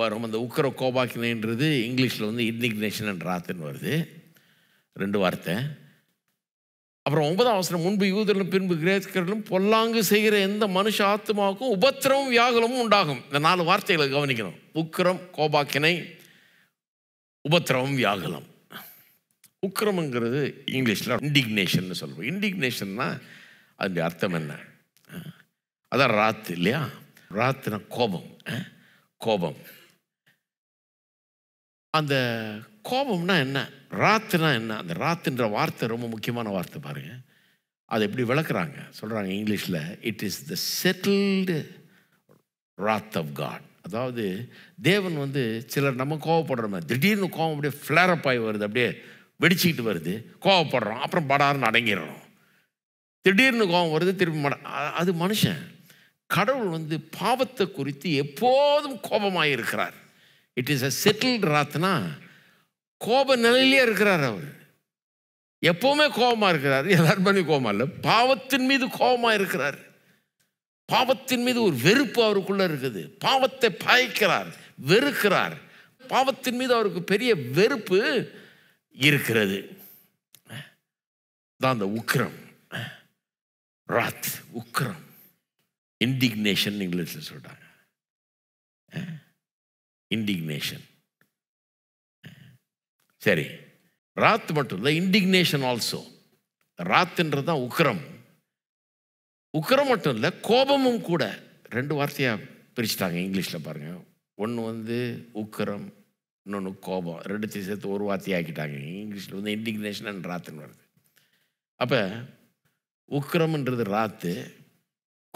வரும் அந்த உக்கிர கோபாக்கினைன்றது இங்கிலீஷில் வந்து இண்டிக்னேஷன் அண்ட் ராத்துன்னு வருது ரெண்டு வார்த்தை அப்புறம் ஒன்பதாம் அவசரம் முன்பு யூதர்களும் பின்பு கிரேக்கர்களும் பொல்லாங்கு செய்கிற எந்த மனுஷ ஆத்மாவுக்கும் உபத்திரமும் வியாகுலமும் உண்டாகும் இந்த நாலு வார்த்தைகளை கவனிக்கணும் உக்கிரம் கோபாக்கினை உபத்திரமும் வியாகுலம் உக்ரமுங்கிறது இங்கிலீஷில் இண்டிக்னேஷன் சொல்லுவோம் இண்டிக்னேஷன்னா அதனுடைய அர்த்தம் என்ன அதான் ராத்து இல்லையா ராத்துனா கோபம் கோபம் அந்த கோபம்னா என்ன ராத்துனா என்ன அந்த ராத்துன்ற வார்த்தை ரொம்ப முக்கியமான வார்த்தை பாருங்கள் அதை எப்படி விளக்குறாங்க சொல்கிறாங்க இங்கிலீஷில் it is the settled wrath of God அதாவது தேவன் வந்து சிலர் நம்ம கோவப்படுற மாதிரி திடீர்னு கோவம் அப்படியே ஃப்ளேரப் ஆகி வருது அப்படியே வெடிச்சிக்கிட்டு வருது கோவப்படுறோம் அப்புறம் படாருன்னு அடங்கிடுறோம் திடீர்னு கோவம் வருது திரும்பி மட அது மனுஷன் கடவுள் வந்து பாவத்தை குறித்து எப்போதும் கோபமாக இருக்கிறார் இட் இஸ் அ செட்டில் ராத்னா கோப நிலையிலே இருக்கிறார் அவர் எப்பவுமே கோபமாக இருக்கிறார் எல்லாரும் பண்ணி கோபமாக இல்லை பாவத்தின் மீது கோபமாக இருக்கிறார் பாவத்தின் மீது ஒரு வெறுப்பு அவருக்குள்ளே இருக்குது பாவத்தை பாய்க்கிறார் வெறுக்கிறார் பாவத்தின் மீது அவருக்கு பெரிய வெறுப்பு இருக்கிறது தான் அந்த உக்ரம் ராத் உக்ரம் இண்டிக்னேஷன் இங்கிலீஷில் சொல்கிறாங்க இண்டிக்னேஷன் சரி ராத் மட்டும் இல்லை இண்டிக்னேஷன் ஆல்சோ ராத்துன்றது தான் உக்ரம் உக்ரம் மட்டும் இல்லை கோபமும் கூட ரெண்டு வார்த்தையாக பிரிச்சுட்டாங்க இங்கிலீஷில் பாருங்கள் ஒன்று வந்து உக்ரம் இன்னொன்று கோபம் ரெண்டுத்தையும் சேர்த்து ஒரு வார்த்தையை ஆக்கிட்டாங்க இங்கிலீஷில் வந்து இண்டிக்னேஷன் அண்ட் ராத்துன்னு வருது அப்போ உக்ரம்ன்றது ராத்து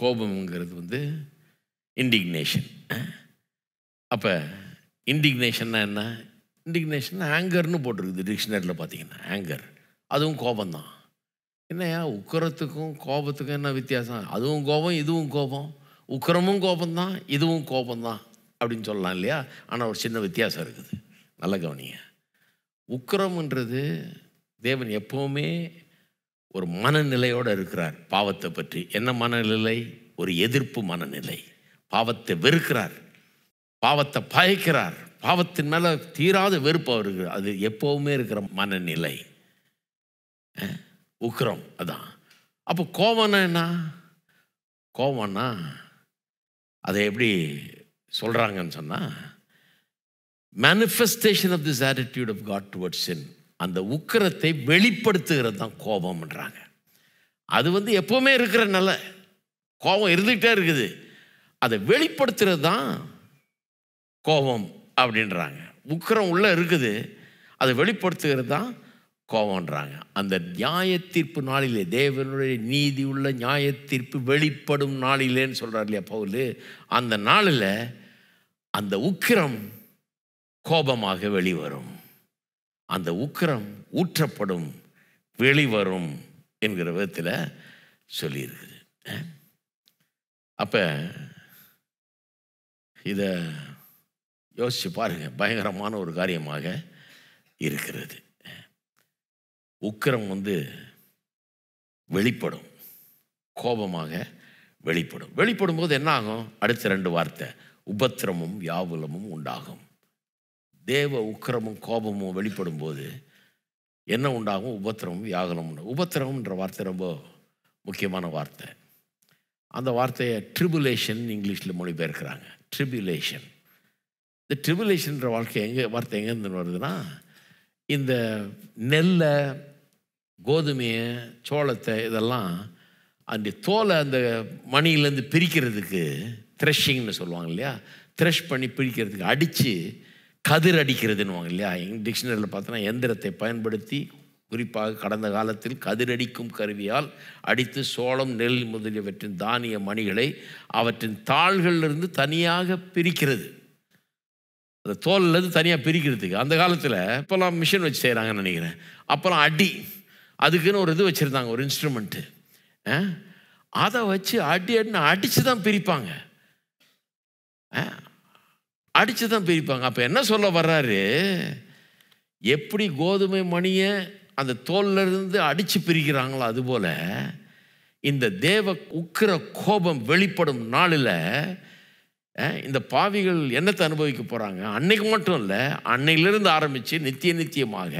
கோபம்ங்கிறது வந்து இண்டிக்னேஷன் அப்போ இண்டிக்னேஷன்னா என்ன இண்டிக்னேஷன் ஆங்கர்னு போட்டிருக்குது டிக்ஷனரியில் பார்த்தீங்கன்னா ஆங்கர் அதுவும் கோபந்தான் என்னையா உக்கரத்துக்கும் கோபத்துக்கும் என்ன வித்தியாசம் அதுவும் கோபம் இதுவும் கோபம் உக்கரமும் கோபந்தான் இதுவும் கோபந்தான் அப்படின்னு சொல்லலாம் இல்லையா ஆனால் ஒரு சின்ன வித்தியாசம் இருக்குது நல்ல கவனிங்க உக்கரம்ன்றது தேவன் எப்போவுமே ஒரு மனநிலையோடு இருக்கிறார் பாவத்தை பற்றி என்ன மனநிலை ஒரு எதிர்ப்பு மனநிலை பாவத்தை வெறுக்கிறார் பாவத்தை பயக்கிறார் பாவத்தின் மேலே தீராத வெறுப்பு அவருக்கு அது எப்போவுமே இருக்கிற மனநிலை உக்கிரம் அதான் அப்போ கோவம்னா என்ன கோவம்னா அதை எப்படி சொல்கிறாங்கன்னு சொன்னால் manifestation of this attitude of God towards in அந்த உக்கிரத்தை வெளிப்படுத்துகிறது தான் கோபம்ன்றாங்க அது வந்து எப்போவுமே இருக்கிற நல்ல கோபம் இருந்துகிட்டே இருக்குது அதை வெளிப்படுத்துகிறது தான் கோபம் அப்படின்றாங்க உக்கரம் உள்ளே இருக்குது அதை வெளிப்படுத்துகிறது தான் கோபன்றாங்க அந்த நியாய தீர்ப்பு நாளிலே தேவனுடைய நீதி உள்ள நியாய தீர்ப்பு வெளிப்படும் நாளிலேன்னு சொல்கிறார் இல்லையா பவுல் அந்த நாளில் அந்த உக்கிரம் கோபமாக வெளிவரும் அந்த உக்கிரம் ஊற்றப்படும் வெளிவரும் என்கிற விதத்தில் சொல்லியிருக்குது அப்போ இதை யோசித்து பாருங்கள் பயங்கரமான ஒரு காரியமாக இருக்கிறது உக்கிரம் வந்து வெளிப்படும் கோபமாக வெளிப்படும் வெளிப்படும் போது என்ன ஆகும் அடுத்த ரெண்டு வார்த்தை உபத்திரமும் வியாபுலமும் உண்டாகும் தேவ உக்கிரமும் கோபமும் வெளிப்படும் போது என்ன உண்டாகும் உபத்திரமும் வியாகுலம் உண்டு உபத்திரமுன்ற வார்த்தை ரொம்ப முக்கியமான வார்த்தை அந்த வார்த்தையை ட்ரிபுலேஷன் இங்கிலீஷில் மொழிபெயர்க்கிறாங்க ட்ரிபுலேஷன் இந்த ட்ரிபுலேஷன்ற வாழ்க்கை எங்கே வார்த்தை எங்கேருந்து வருதுன்னா இந்த நெல்லை கோதுமையை சோளத்தை இதெல்லாம் அந்த தோலை அந்த மணியிலேருந்து பிரிக்கிறதுக்கு த்ரெஷிங்னு சொல்லுவாங்க இல்லையா த்ரெஷ் பண்ணி பிரிக்கிறதுக்கு அடித்து கதிர் அடிக்கிறதுன்னுவாங்க இல்லையா எங்கள் டிக்ஷனரியில் பார்த்தோன்னா எந்திரத்தை பயன்படுத்தி குறிப்பாக கடந்த காலத்தில் கதிரடிக்கும் கருவியால் அடித்து சோளம் நெல் முதலியவற்றின் தானிய மணிகளை அவற்றின் தாள்களிலிருந்து தனியாக பிரிக்கிறது அந்த தோல்லேருந்து தனியாக பிரிக்கிறதுக்கு அந்த காலத்தில் இப்போல்லாம் மிஷின் வச்சு செய்கிறாங்கன்னு நினைக்கிறேன் அப்புறம் அடி அதுக்குன்னு ஒரு இது வச்சுருந்தாங்க ஒரு இன்ஸ்ட்ருமெண்ட்டு அதை வச்சு அடி அடினு அடித்து தான் பிரிப்பாங்க அடித்து தான் பிரிப்பாங்க அப்போ என்ன சொல்ல வர்றாரு எப்படி கோதுமை மணியை அந்த தோல்லேருந்து அடித்து பிரிக்கிறாங்களோ அதுபோல் இந்த தேவ உக்கிர கோபம் வெளிப்படும் நாளில் இந்த பாவிகள் என்னத்தை அனுபவிக்க போகிறாங்க அன்னைக்கு மட்டும் இல்லை அன்னையிலிருந்து ஆரம்பித்து நித்திய நித்தியமாக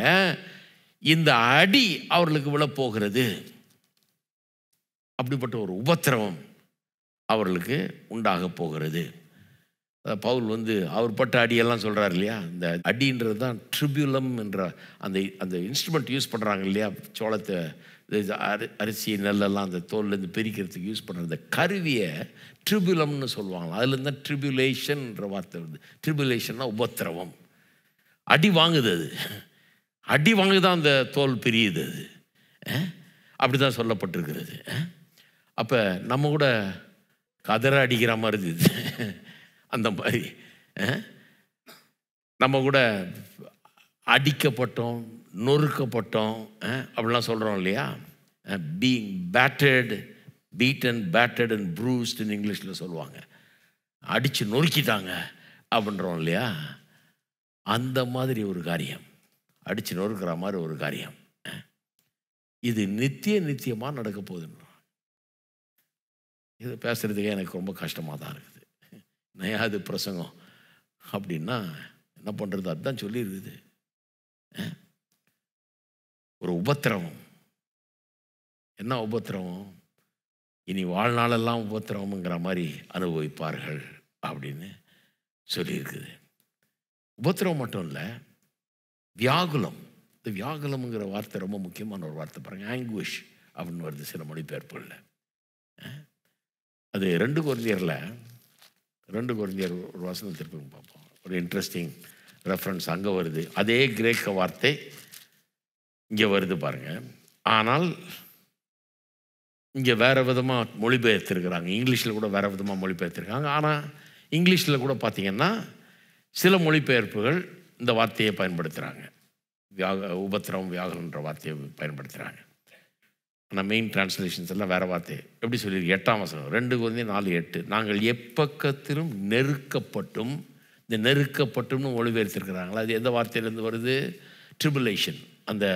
இந்த அடி அவர்களுக்கு விழப்போகிறது அப்படிப்பட்ட ஒரு உபத்திரவம் அவர்களுக்கு உண்டாக போகிறது பவுல் வந்து அவர் பட்ட அடியெல்லாம் சொல்கிறார் இல்லையா இந்த அடின்றது தான் ட்ரிபியூலம் என்ற அந்த அந்த இன்ஸ்ட்ருமெண்ட் யூஸ் பண்ணுறாங்க இல்லையா சோளத்தை இது அரி அரிசி நெல்லெல்லாம் அந்த தோல்லேருந்து பிரிக்கிறதுக்கு யூஸ் பண்ணுற இந்த கருவியை ட்ரிபுலம்னு சொல்லுவாங்க அதுலேருந்து தான் ட்ரிபுலேஷன்ற வார்த்தை வருது ட்ரிபுலேஷன்னா உபத்திரவம் அடி வாங்குது அது அடி வாங்கி தான் அந்த தோல் பிரியுது அது அப்படி தான் சொல்லப்பட்டிருக்கிறது அப்போ நம்ம கூட கதற அடிக்கிற மாதிரி இது அந்த மாதிரி நம்ம கூட அடிக்கப்பட்டோம் நொறுக்கப்பட்டோம் அப்படிலாம் சொல்கிறோம் இல்லையா being battered beat and battered and ப்ரூஸ்டுன்னு இங்கிலீஷில் சொல்லுவாங்க அடித்து நொறுக்கிட்டாங்க அப்படின்றோம் இல்லையா அந்த மாதிரி ஒரு காரியம் அடித்து நொறுக்கிற மாதிரி ஒரு காரியம் இது நித்திய நித்தியமாக நடக்க போகுதுன்றோம் இது பேசுகிறதுக்கே எனக்கு ரொம்ப கஷ்டமாக தான் இருக்குது நயாது பிரசங்கம் அப்படின்னா என்ன பண்ணுறது அதுதான் சொல்லியிருக்குது ஒரு உபத்திரவம் என்ன உபத்திரவம் இனி வாழ்நாளெல்லாம் உபத்திரவங்கிற மாதிரி அனுபவிப்பார்கள் அப்படின்னு சொல்லியிருக்குது உபத்திரவம் மட்டும் இல்லை வியாகுலம் இந்த வியாகுலம்ங்கிற வார்த்தை ரொம்ப முக்கியமான ஒரு வார்த்தை பாருங்கள் ஆங்குவிஷ் அப்படின்னு வருது சில மொழிபெயர்ப்புகளில் அது ரெண்டு குழந்தையரில் ரெண்டு குழந்தையர் ஒரு திருப்பி பார்ப்போம் ஒரு இன்ட்ரெஸ்டிங் ரெஃபரன்ஸ் அங்கே வருது அதே கிரேக்க வார்த்தை இங்கே வருது பாருங்க ஆனால் இங்கே வேறு விதமாக மொழிபெயர்த்திருக்கிறாங்க இங்கிலீஷில் கூட வேறு விதமாக மொழிபெயர்த்திருக்காங்க ஆனால் இங்கிலீஷில் கூட பார்த்திங்கன்னா சில மொழிபெயர்ப்புகள் இந்த வார்த்தையை பயன்படுத்துகிறாங்க வியாக உபத்திரம் வியாகன்ற வார்த்தையை பயன்படுத்துகிறாங்க ஆனால் மெயின் டிரான்ஸ்லேஷன்ஸ் எல்லாம் வேறு வார்த்தை எப்படி சொல்லி எட்டாம் வசனம் ரெண்டு குழந்தை நாலு எட்டு நாங்கள் எப்பக்கத்திலும் நெருக்கப்பட்டும் இந்த நெருக்கப்பட்டும்னு மொழிபெயர்த்திருக்கிறாங்களா அது எந்த வார்த்தையிலேருந்து வருது ட்ரிபுலேஷன் அந்த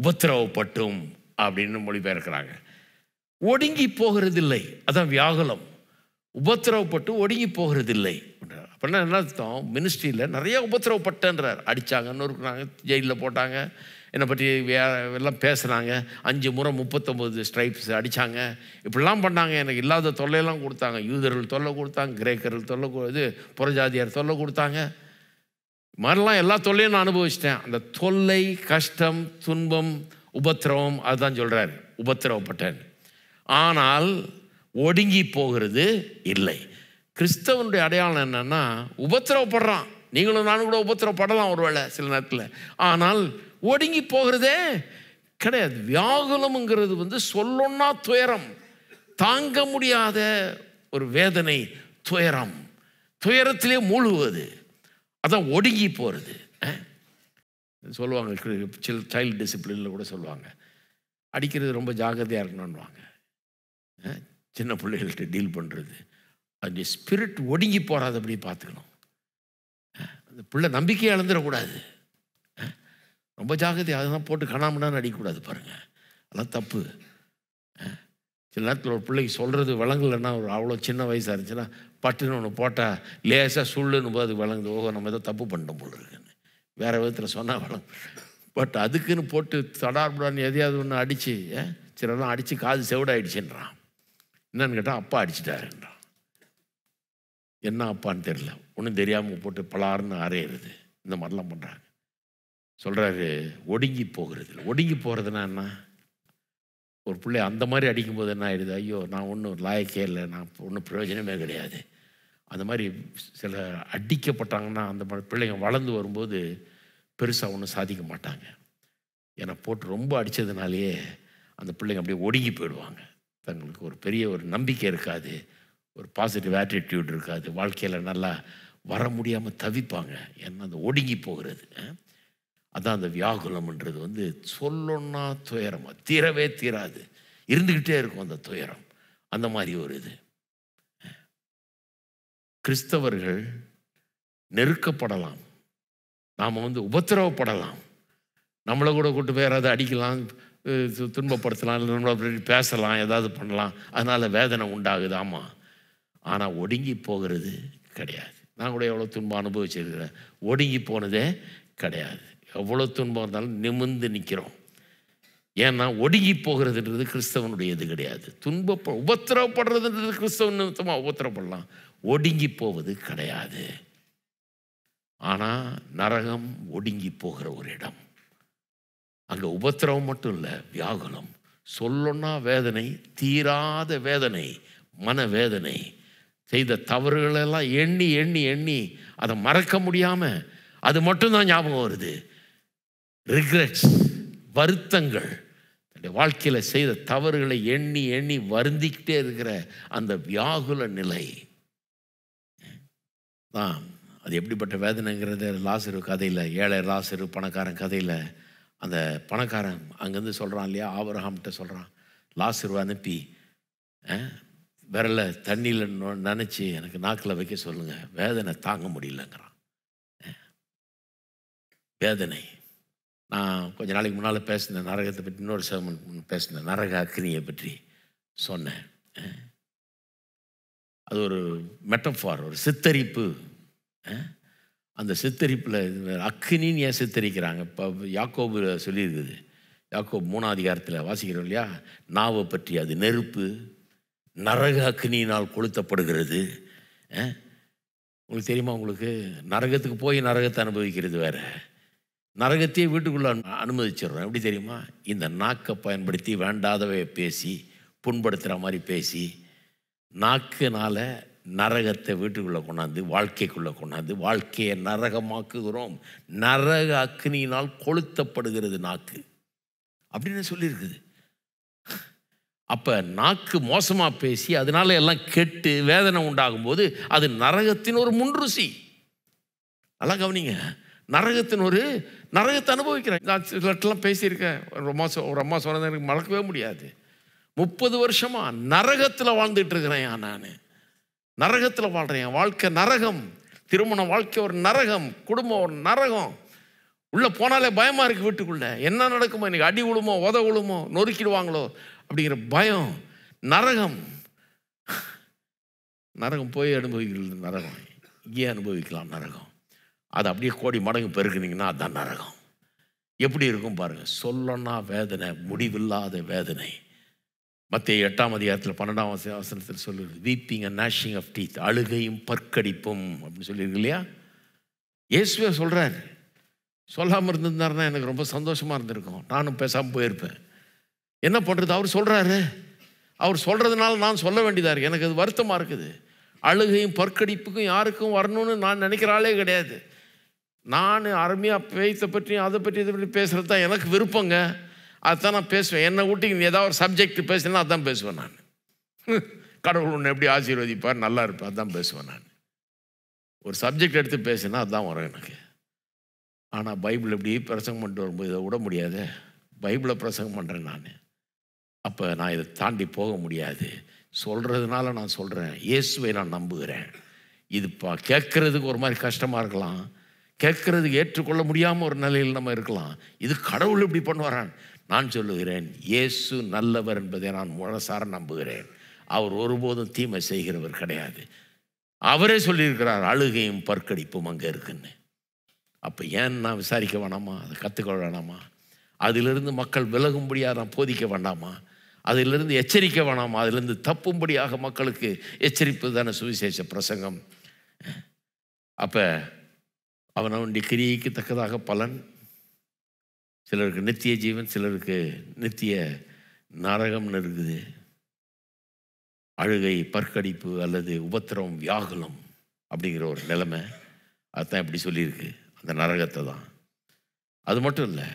உபத்திரவப்பட்டும் அப்படின்னு மொழிபெயர்க்கிறாங்க ஒடுங்கி போகிறதில்லை அதான் வியாகுலம் உபத்திரவப்பட்டு ஒடுங்கி போகிறதில்லை அப்படின்னா என்ன அர்த்தம் மினிஸ்ட்ரியில் நிறைய உபத்திரவப்பட்டன்றார் அடித்தாங்கன்னு இருக்கிறாங்க ஜெயிலில் போட்டாங்க என்னை பற்றி வே எல்லாம் பேசுகிறாங்க அஞ்சு முறை முப்பத்தொம்போது ஸ்ட்ரைப்ஸ் அடித்தாங்க இப்படிலாம் பண்ணாங்க எனக்கு இல்லாத தொல்லையெல்லாம் கொடுத்தாங்க யூதர்கள் தொல்லை கொடுத்தாங்க கிரேக்கர்கள் தொல்லை இது புறஜாதியார் தொல்லை கொடுத்தாங்க மாதிரிலாம் எல்லா தொல்லையும் நான் அனுபவிச்சிட்டேன் அந்த தொல்லை கஷ்டம் துன்பம் உபத்திரவம் அதுதான் சொல்கிறார் உபத்திரவப்பட்டேன் ஆனால் ஒடுங்கி போகிறது இல்லை கிறிஸ்தவனுடைய அடையாளம் என்னென்னா உபத்திரவப்படுறான் நீங்களும் நானும் கூட உபத்திரவப்படலாம் ஒரு சில நேரத்தில் ஆனால் ஒடுங்கி போகிறதே கிடையாது வியாகுலம்ங்கிறது வந்து சொல்லொன்னா துயரம் தாங்க முடியாத ஒரு வேதனை துயரம் துயரத்திலே மூழுவது அதான் ஒடுங்கி போகிறது சொல்லுவாங்க சில் சைல்டு டிசிப்ளினில் கூட சொல்லுவாங்க அடிக்கிறது ரொம்ப ஜாகிரதையாக இருக்கணும்வாங்க சின்ன பிள்ளைகள்கிட்ட டீல் பண்ணுறது அது ஸ்பிரிட் ஒடுங்கி போகாது அப்படி பார்த்துக்கணும் அந்த பிள்ளை நம்பிக்கையை இழந்துடக்கூடாது ரொம்ப ஜாகிரதை அதெல்லாம் போட்டு கணாமண்ணான்னு அடிக்கக்கூடாது பாருங்கள் அதெல்லாம் தப்பு சில நேரத்தில் ஒரு பிள்ளைக்கு சொல்கிறது வழங்கலைன்னா ஒரு அவ்வளோ சின்ன வயசாக இருந்துச்சுன்னா பட்டுன்னு ஒன்று போட்டால் லேசாக சுள்ளுன்னு போது அது வழங்குது ஓஹோ நம்ம ஏதோ தப்பு பண்ணிட்டோம் போல இருக்குன்னு வேறு விதத்தில் சொன்னால் வளம் பட் அதுக்குன்னு போட்டு தடார்படான்னு எதையாவது ஒன்று அடித்து சிலலாம் அடித்து காது செவிடாயிடுச்சுன்றான் என்னன்னு கேட்டால் அப்பா அடிச்சிட்டாருன்றான் என்ன அப்பான்னு தெரில ஒன்றும் தெரியாமல் போட்டு பலாருன்னு அரையிறது இந்த மாதிரிலாம் பண்ணுறாங்க சொல்கிறாரு ஒடுங்கி போகிறது ஒடுங்கி போகிறதுனா என்ன ஒரு பிள்ளை அந்த மாதிரி அடிக்கும்போது என்ன ஆயிடுது ஐயோ நான் ஒன்றும் லாயக்கே இல்லை நான் ஒன்றும் பிரயோஜனமே கிடையாது அந்த மாதிரி சில அடிக்கப்பட்டாங்கன்னா அந்த பிள்ளைங்க வளர்ந்து வரும்போது பெருசாக ஒன்றும் சாதிக்க மாட்டாங்க ஏன்னா போட்டு ரொம்ப அடித்ததுனாலேயே அந்த பிள்ளைங்க அப்படியே ஒடுங்கி போயிடுவாங்க தங்களுக்கு ஒரு பெரிய ஒரு நம்பிக்கை இருக்காது ஒரு பாசிட்டிவ் ஆட்டிடியூட் இருக்காது வாழ்க்கையில் நல்லா வர முடியாமல் தவிப்பாங்க ஏன்னா அந்த ஒடுங்கி போகிறது அதான் அந்த வியாகுலம்ன்றது வந்து சொல்லணுன்னா துயரம் தீரவே தீராது இருந்துக்கிட்டே இருக்கும் அந்த துயரம் அந்த மாதிரி ஒரு இது கிறிஸ்தவர்கள் நெருக்கப்படலாம் நாம் வந்து உபத்திரவப்படலாம் நம்மளை கூட கூட்டு வேறு அதை அடிக்கலாம் துன்பப்படுத்தலாம் இல்லை நம்மளை பேசலாம் ஏதாவது பண்ணலாம் அதனால் வேதனை உண்டாகுது ஆமாம் ஆனால் ஒடுங்கி போகிறது கிடையாது நான் கூட எவ்வளோ துன்பம் அனுபவிச்சிருக்கிறேன் ஒடுங்கி போனதே கிடையாது எவ்வளோ துன்பம் இருந்தாலும் நிமிந்து நிற்கிறோம் ஏன்னா ஒடுங்கி போகிறதுன்றது கிறிஸ்தவனுடைய இது கிடையாது துன்பப்ப உபத்திரவப்படுறதுன்றது கிறிஸ்தவன் நிமித்தமாக உபத்திரப்படலாம் ஒடுங்கி போவது கிடையாது ஆனால் நரகம் ஒடுங்கி போகிற ஒரு இடம் அங்கே உபத்திரவம் மட்டும் இல்லை வியாகுலம் சொல்லொன்னா வேதனை தீராத வேதனை மனவேதனை செய்த தவறுகளெல்லாம் எண்ணி எண்ணி எண்ணி அதை மறக்க முடியாமல் அது மட்டும்தான் ஞாபகம் வருது ரிக்ரெட்ஸ் வருத்தங்கள் தன்னுடைய வாழ்க்கையில் செய்த தவறுகளை எண்ணி எண்ணி வருந்திக்கிட்டே இருக்கிற அந்த வியாகுல நிலை தான் அது எப்படிப்பட்ட வேதனைங்கிறது லாசரு கதையில் ஏழை லாசரு பணக்காரன் கதையில் அந்த பணக்காரன் அங்கேருந்து சொல்கிறான் இல்லையா ஆபரகாம்கிட்ட சொல்கிறான் லாசரு அனுப்பி விரல தண்ணியில் நினச்சி எனக்கு நாக்கில் வைக்க சொல்லுங்கள் வேதனை தாங்க முடியலங்கிறான் வேதனை நான் கொஞ்ச நாளைக்கு முன்னால் பேசினேன் நரகத்தை பற்றி இன்னொரு சேமன் பேசினேன் நரக அக்னியை பற்றி சொன்னேன் அது ஒரு மெட்டஃபார் ஒரு சித்தரிப்பு அந்த சித்தரிப்பில் அக்னின்னு ஏன் சித்தரிக்கிறாங்க இப்போ யாக்கோபு சொல்லியிருக்குது யாக்கோபு மூணாம் அதிகாரத்தில் வாசிக்கிறோம் இல்லையா நாவை பற்றி அது நெருப்பு நரக அக்னியினால் கொளுத்தப்படுகிறது உங்களுக்கு தெரியுமா உங்களுக்கு நரகத்துக்கு போய் நரகத்தை அனுபவிக்கிறது வேறு நரகத்தையே வீட்டுக்குள்ளே அனுமதிச்சிடுறோம் எப்படி தெரியுமா இந்த நாக்கை பயன்படுத்தி வேண்டாதவையை பேசி புண்படுத்துகிற மாதிரி பேசி நாக்குனால் நரகத்தை வீட்டுக்குள்ளே கொண்டாந்து வாழ்க்கைக்குள்ளே கொண்டாந்து வாழ்க்கையை நரகமாக்குகிறோம் நரக அக்னியினால் கொளுத்தப்படுகிறது நாக்கு அப்படின்னு சொல்லியிருக்குது அப்போ நாக்கு மோசமாக பேசி அதனால எல்லாம் கெட்டு வேதனை உண்டாகும் போது அது நரகத்தின் ஒரு முன்ருசி நல்லா கவனிங்க நரகத்தின் ஒரு நரகத்தை அனுபவிக்கிறேன் நான் சிலட்டெல்லாம் பேசியிருக்கேன் ஒரு அம்மா ஒரு அம்மா சொன்னது எனக்கு மறக்கவே முடியாது முப்பது வருஷமாக நரகத்தில் வாழ்ந்துட்டு இருக்கிறேன் நான் நரகத்தில் வாழ்கிறேன் வாழ்க்கை நரகம் திருமண வாழ்க்கை ஒரு நரகம் குடும்பம் ஒரு நரகம் உள்ளே போனாலே பயமாக இருக்குது வீட்டுக்குள்ளே என்ன நடக்குமோ இன்றைக்கி அடி உழுமோ உத உழுமோ நொறுக்கிடுவாங்களோ அப்படிங்கிற பயம் நரகம் நரகம் போய் அனுபவிக்கிறது நரகம் இங்கே அனுபவிக்கலாம் நரகம் அது அப்படியே கோடி மடங்கு பெருக்குனீங்கன்னா அதுதான் நரகம் எப்படி இருக்கும் பாருங்கள் சொல்லணா வேதனை முடிவில்லாத வேதனை மத்திய எட்டாம் அதிகாரத்தில் பன்னெண்டாம் வசனத்தில் சொல்லுது weeping and gnashing of teeth அழுகையும் பற்கடிப்பும் அப்படின்னு சொல்லியிருக்கு இல்லையா இயேசுவே சொல்கிறாரு சொல்லாமல் இருந்திருந்தாருன்னா எனக்கு ரொம்ப சந்தோஷமாக இருந்திருக்கும் நானும் பேசாமல் போயிருப்பேன் என்ன பண்ணுறது அவர் சொல்கிறாரு அவர் சொல்கிறதுனால நான் சொல்ல வேண்டியதாக இருக்குது எனக்கு அது வருத்தமாக இருக்குது அழுகையும் பற்கடிப்புக்கும் யாருக்கும் வரணும்னு நான் நினைக்கிற ஆளே கிடையாது நான் அருமையாக பேய்த்தை பற்றியும் அதை பற்றி இதை பற்றி பேசுகிறது தான் எனக்கு விருப்பங்க அதுதான் நான் பேசுவேன் என்னை விட்டு நீ ஏதாவது ஒரு சப்ஜெக்ட் பேசினா அதான் பேசுவேன் நான் கடவுள் உன்னை எப்படி ஆசீர்வதிப்பார் நல்லா இருப்பார் அதுதான் பேசுவேன் நான் ஒரு சப்ஜெக்ட் எடுத்து பேசினா அதுதான் வரும் எனக்கு ஆனால் பைபிள் எப்படி பிரசங்கம் பண்ணிட்டு வரும்போது இதை விட முடியாது பைபிளை பிரசங்கம் பண்ணுறேன் நான் அப்போ நான் இதை தாண்டி போக முடியாது சொல்கிறதுனால நான் சொல்கிறேன் இயேசுவை நான் நம்புகிறேன் இது பா கேட்குறதுக்கு ஒரு மாதிரி கஷ்டமாக இருக்கலாம் கேட்குறதுக்கு ஏற்றுக்கொள்ள முடியாமல் ஒரு நிலையில் நம்ம இருக்கலாம் இது கடவுள் இப்படி பண்ணுவாரான் நான் சொல்லுகிறேன் இயேசு நல்லவர் என்பதை நான் மனசார நம்புகிறேன் அவர் ஒருபோதும் தீமை செய்கிறவர் கிடையாது அவரே சொல்லியிருக்கிறார் அழுகையும் பற்கடிப்பும் அங்கே இருக்குன்னு அப்போ ஏன் நான் விசாரிக்க வேணாமா அதை கற்றுக்கொள்ள வேணாமா அதிலிருந்து மக்கள் விலகும்படியாக நான் போதிக்க வேண்டாமா அதிலிருந்து எச்சரிக்க வேணாமா அதிலிருந்து தப்பும்படியாக மக்களுக்கு எச்சரிப்பு தானே சுவிசேஷ பிரசங்கம் அப்போ அவனவனுடைய கிரியைக்கு தக்கதாக பலன் சிலருக்கு நித்திய ஜீவன் சிலருக்கு நித்திய நரகம்னு இருக்குது அழுகை பற்கடிப்பு அல்லது உபத்திரம் வியாகுலம் அப்படிங்கிற ஒரு நிலைமை அதுதான் இப்படி சொல்லியிருக்கு அந்த நரகத்தை தான் அது மட்டும் இல்லை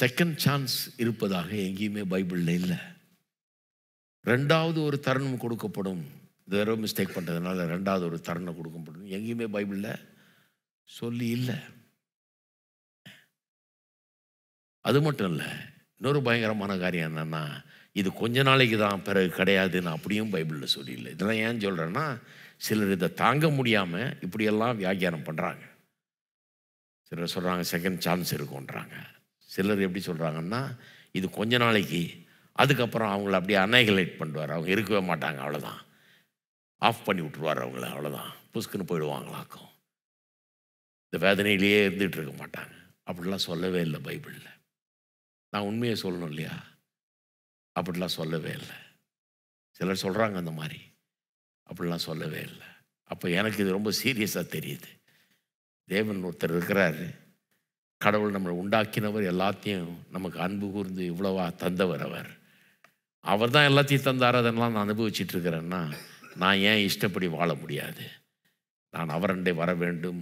செகண்ட் சான்ஸ் இருப்பதாக எங்கேயுமே பைபிளில் இல்லை ரெண்டாவது ஒரு தருணம் கொடுக்கப்படும் இது வேறு மிஸ்டேக் பண்ணுறதுனால ரெண்டாவது ஒரு தருணம் கொடுக்கப்படும் எங்கேயுமே பைபிளில் சொல்லி இல்லை அது மட்டும் இல்லை இன்னொரு பயங்கரமான காரியம் என்னென்னா இது கொஞ்ச நாளைக்கு தான் பிறகு கிடையாதுன்னு அப்படியும் பைபிளில் சொல்லியில்லை இதெல்லாம் ஏன் சொல்கிறேன்னா சிலர் இதை தாங்க முடியாமல் இப்படியெல்லாம் வியாக்கியானம் பண்ணுறாங்க சிலர் சொல்கிறாங்க செகண்ட் சான்ஸ் இருக்குன்றாங்க சிலர் எப்படி சொல்கிறாங்கன்னா இது கொஞ்ச நாளைக்கு அதுக்கப்புறம் அவங்கள அப்படியே அனைகலேட் பண்ணுவார் அவங்க இருக்கவே மாட்டாங்க அவ்வளோதான் ஆஃப் பண்ணி விட்டுருவார் அவங்கள அவ்வளோதான் புஸ்க்குன்னு போயிடுவாங்களாக்கும் இந்த வேதனையிலேயே இருந்துகிட்டு இருக்க மாட்டாங்க அப்படிலாம் சொல்லவே இல்லை பைபிளில் நான் உண்மையை சொல்லணும் இல்லையா அப்படிலாம் சொல்லவே இல்லை சிலர் சொல்கிறாங்க அந்த மாதிரி அப்படிலாம் சொல்லவே இல்லை அப்போ எனக்கு இது ரொம்ப சீரியஸாக தெரியுது தேவன் ஒருத்தர் இருக்கிறாரு கடவுள் நம்மளை உண்டாக்கினவர் எல்லாத்தையும் நமக்கு அன்பு கூர்ந்து இவ்வளோவா தந்தவர் அவர் அவர் தான் எல்லாத்தையும் தந்தார் அதெல்லாம் நான் அனுபவிச்சிட்ருக்கிறேன்னா இருக்கிறேன்னா நான் ஏன் இஷ்டப்படி வாழ முடியாது நான் அவரண்டை வர வேண்டும்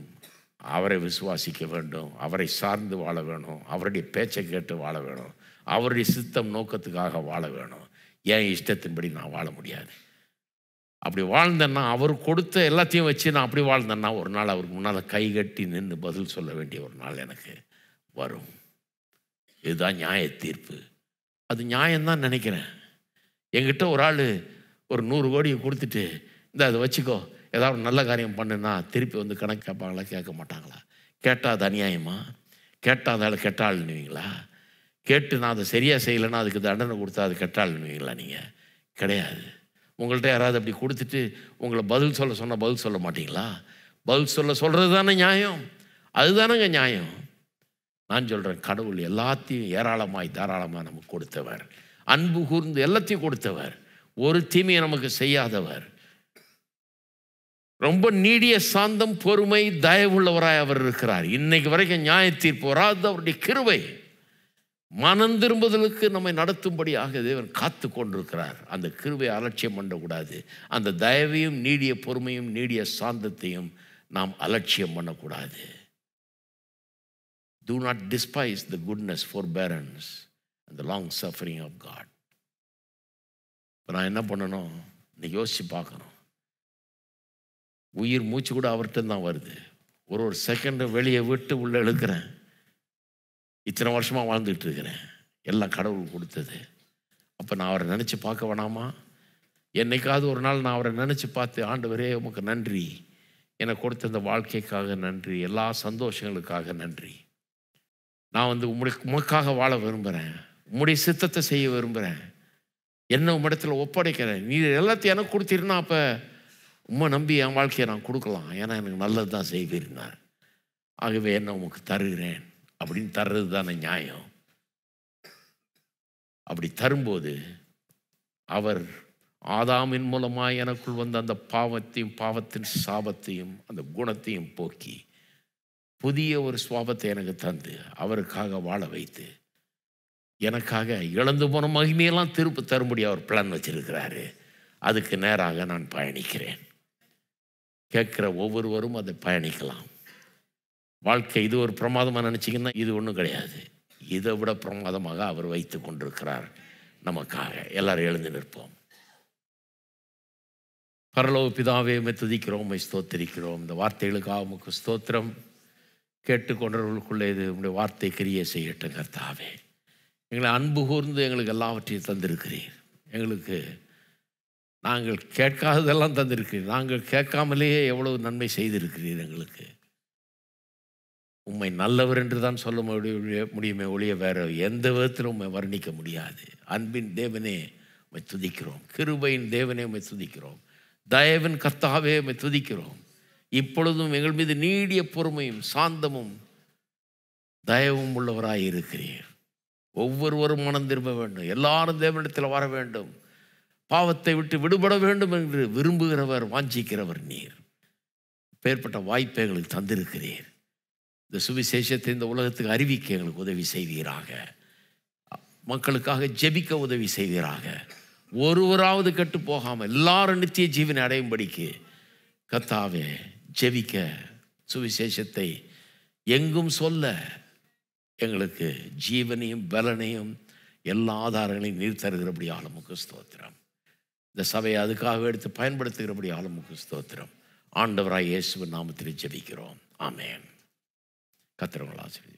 அவரை விசுவாசிக்க வேண்டும் அவரை சார்ந்து வாழ வேணும் அவருடைய பேச்சை கேட்டு வாழ வேணும் அவருடைய சித்தம் நோக்கத்துக்காக வாழ வேணும் என் இஷ்டத்தின்படி நான் வாழ முடியாது அப்படி வாழ்ந்தேன்னா அவர் கொடுத்த எல்லாத்தையும் வச்சு நான் அப்படி வாழ்ந்தேன்னா ஒரு நாள் அவருக்கு முன்னால் கை கட்டி நின்று பதில் சொல்ல வேண்டிய ஒரு நாள் எனக்கு வரும் இதுதான் நியாய தீர்ப்பு அது நியாயம்தான் நினைக்கிறேன் என்கிட்ட ஒரு ஆள் ஒரு நூறு கோடியை கொடுத்துட்டு இந்த அதை வச்சுக்கோ ஏதாவது நல்ல காரியம் பண்ணுன்னா திருப்பி வந்து கணக்கு கேட்பாங்களா கேட்க மாட்டாங்களா கேட்டால் அது அநியாயமா கேட்டால் அதால் கெட்டாள்னுவீங்களா கேட்டு நான் அதை சரியாக செய்யலைன்னா அதுக்கு தண்டனை கொடுத்தா அது கெட்டாள்னுவீங்களா நீங்கள் கிடையாது உங்கள்கிட்ட யாராவது அப்படி கொடுத்துட்டு உங்களை பதில் சொல்ல சொன்னால் பதில் சொல்ல மாட்டிங்களா பதில் சொல்ல சொல்கிறது தானே நியாயம் அதுதானங்க நியாயம் நான் சொல்கிறேன் கடவுள் எல்லாத்தையும் ஏராளமாய் தாராளமாக நமக்கு கொடுத்தவர் அன்பு கூர்ந்து எல்லாத்தையும் கொடுத்தவர் ஒரு தீமையை நமக்கு செய்யாதவர் ரொம்ப நீடிய சாந்தம் பொறுமை தயவுள்ளவராய் அவர் இருக்கிறார் இன்னைக்கு வரைக்கும் நியாய தீர்ப்பு வராது அவருடைய கிருவை மனம் திரும்புதலுக்கு நம்மை நடத்தும்படியாக தேவன் காத்து கொண்டிருக்கிறார் அந்த கிருவை அலட்சியம் பண்ணக்கூடாது அந்த தயவையும் நீடிய பொறுமையும் நீடிய சாந்தத்தையும் நாம் அலட்சியம் பண்ணக்கூடாது do not despise the goodness forbearance அந்த லாங் சஃபரிங் ஆஃப் காட் இப்போ நான் என்ன பண்ணணும் இன்னைக்கு யோசித்து பார்க்கணும் உயிர் மூச்சு கூட அவர்கிட்ட தான் வருது ஒரு ஒரு செகண்டை வெளியே விட்டு உள்ளே எழுக்கிறேன் இத்தனை வருஷமாக வாழ்ந்துக்கிட்டு இருக்கிறேன் எல்லாம் கடவுள் கொடுத்தது அப்போ நான் அவரை நினச்சி பார்க்க வேணாமா என்னைக்காவது ஒரு நாள் நான் அவரை நினச்சி பார்த்து வரே உமக்கு நன்றி எனக்கு கொடுத்த இந்த வாழ்க்கைக்காக நன்றி எல்லா சந்தோஷங்களுக்காக நன்றி நான் வந்து உம்முடைய உமக்காக வாழ விரும்புகிறேன் உம்முடைய சித்தத்தை செய்ய விரும்புகிறேன் என்ன உம்மிடத்தில் ஒப்படைக்கிறேன் நீ எல்லாத்தையும் எனக்கு கொடுத்தீர்னா அப்போ உம்மை நம்பி என் வாழ்க்கையை நான் கொடுக்கலாம் ஏன்னா எனக்கு நல்லது தான் செய்வீர்னார் ஆகவே என்ன உமக்கு தருகிறேன் அப்படின்னு தர்றது தானே நியாயம் அப்படி தரும்போது அவர் ஆதாமின் மூலமாக எனக்குள் வந்த அந்த பாவத்தையும் பாவத்தின் சாபத்தையும் அந்த குணத்தையும் போக்கி புதிய ஒரு சுவாபத்தை எனக்கு தந்து அவருக்காக வாழ வைத்து எனக்காக இழந்து போன மகிமையெல்லாம் திருப்பி தரும்படி அவர் பிளான் வச்சிருக்கிறாரு அதுக்கு நேராக நான் பயணிக்கிறேன் கேட்குற ஒவ்வொருவரும் அதை பயணிக்கலாம் வாழ்க்கை இது ஒரு பிரமாதமாக நினச்சிங்கன்னா இது ஒன்றும் கிடையாது இதை விட பிரமாதமாக அவர் வைத்து கொண்டிருக்கிறார் நமக்காக எல்லாரும் எழுந்து நிற்போம் பரலோக பிதாவே துதிக்கிறோம் ஸ்தோத்திரிக்கிறோம் இந்த வார்த்தைகளுக்காக உமக்கு ஸ்தோத்திரம் கேட்டுக்கொண்டவர்களுக்குள்ளே இது உங்களுடைய வார்த்தை கிரியை செய்யட்டும் கர்த்தாவே எங்களை அன்பு கூர்ந்து எங்களுக்கு எல்லாவற்றையும் தந்திருக்கிறீர் எங்களுக்கு நாங்கள் கேட்காததெல்லாம் தந்திருக்கிறீர் நாங்கள் கேட்காமலேயே எவ்வளவு நன்மை செய்திருக்கிறீர் எங்களுக்கு உண்மை நல்லவர் என்று தான் சொல்ல முடியுமே ஒழிய வேற எந்த விதத்தில் உண்மை வர்ணிக்க முடியாது அன்பின் தேவனே உண்மை துதிக்கிறோம் கிருபையின் தேவனே உண்மை துதிக்கிறோம் தயவின் கர்த்தாவே உண்மை துதிக்கிறோம் இப்பொழுதும் எங்கள் மீது நீடிய பொறுமையும் சாந்தமும் தயவும் உள்ளவராக இருக்கிறீர் ஒவ்வொருவரும் மனம் திரும்ப வேண்டும் எல்லாரும் தேவனிடத்தில் வர வேண்டும் பாவத்தை விட்டு விடுபட வேண்டும் என்று விரும்புகிறவர் வாஞ்சிக்கிறவர் நீர் பேர்பட்ட வாய்ப்பை எங்களுக்கு தந்திருக்கிறீர் இந்த சுவிசேஷத்தை இந்த உலகத்துக்கு அறிவிக்க எங்களுக்கு உதவி செய்வீராக மக்களுக்காக ஜெபிக்க உதவி செய்வீராக ஒருவராவது கெட்டு போகாமல் எல்லாரும் நித்திய ஜீவனை அடையும்படிக்கு கத்தாவே ஜெபிக்க சுவிசேஷத்தை எங்கும் சொல்ல எங்களுக்கு ஜீவனையும் பலனையும் எல்லா ஆதாரங்களையும் நீர் தருகிறபடியாலும் கிறிஸ்தோத்திரம் இந்த சபையை அதுக்காக எடுத்து பயன்படுத்துகிறபடி ஆளுமுக்கு ஸ்தோத்திரம் ஆண்டவராய் இயேசுவின் நாமத்தில் ஜபிக்கிறோம் ஆமேன் ஆசிரியர்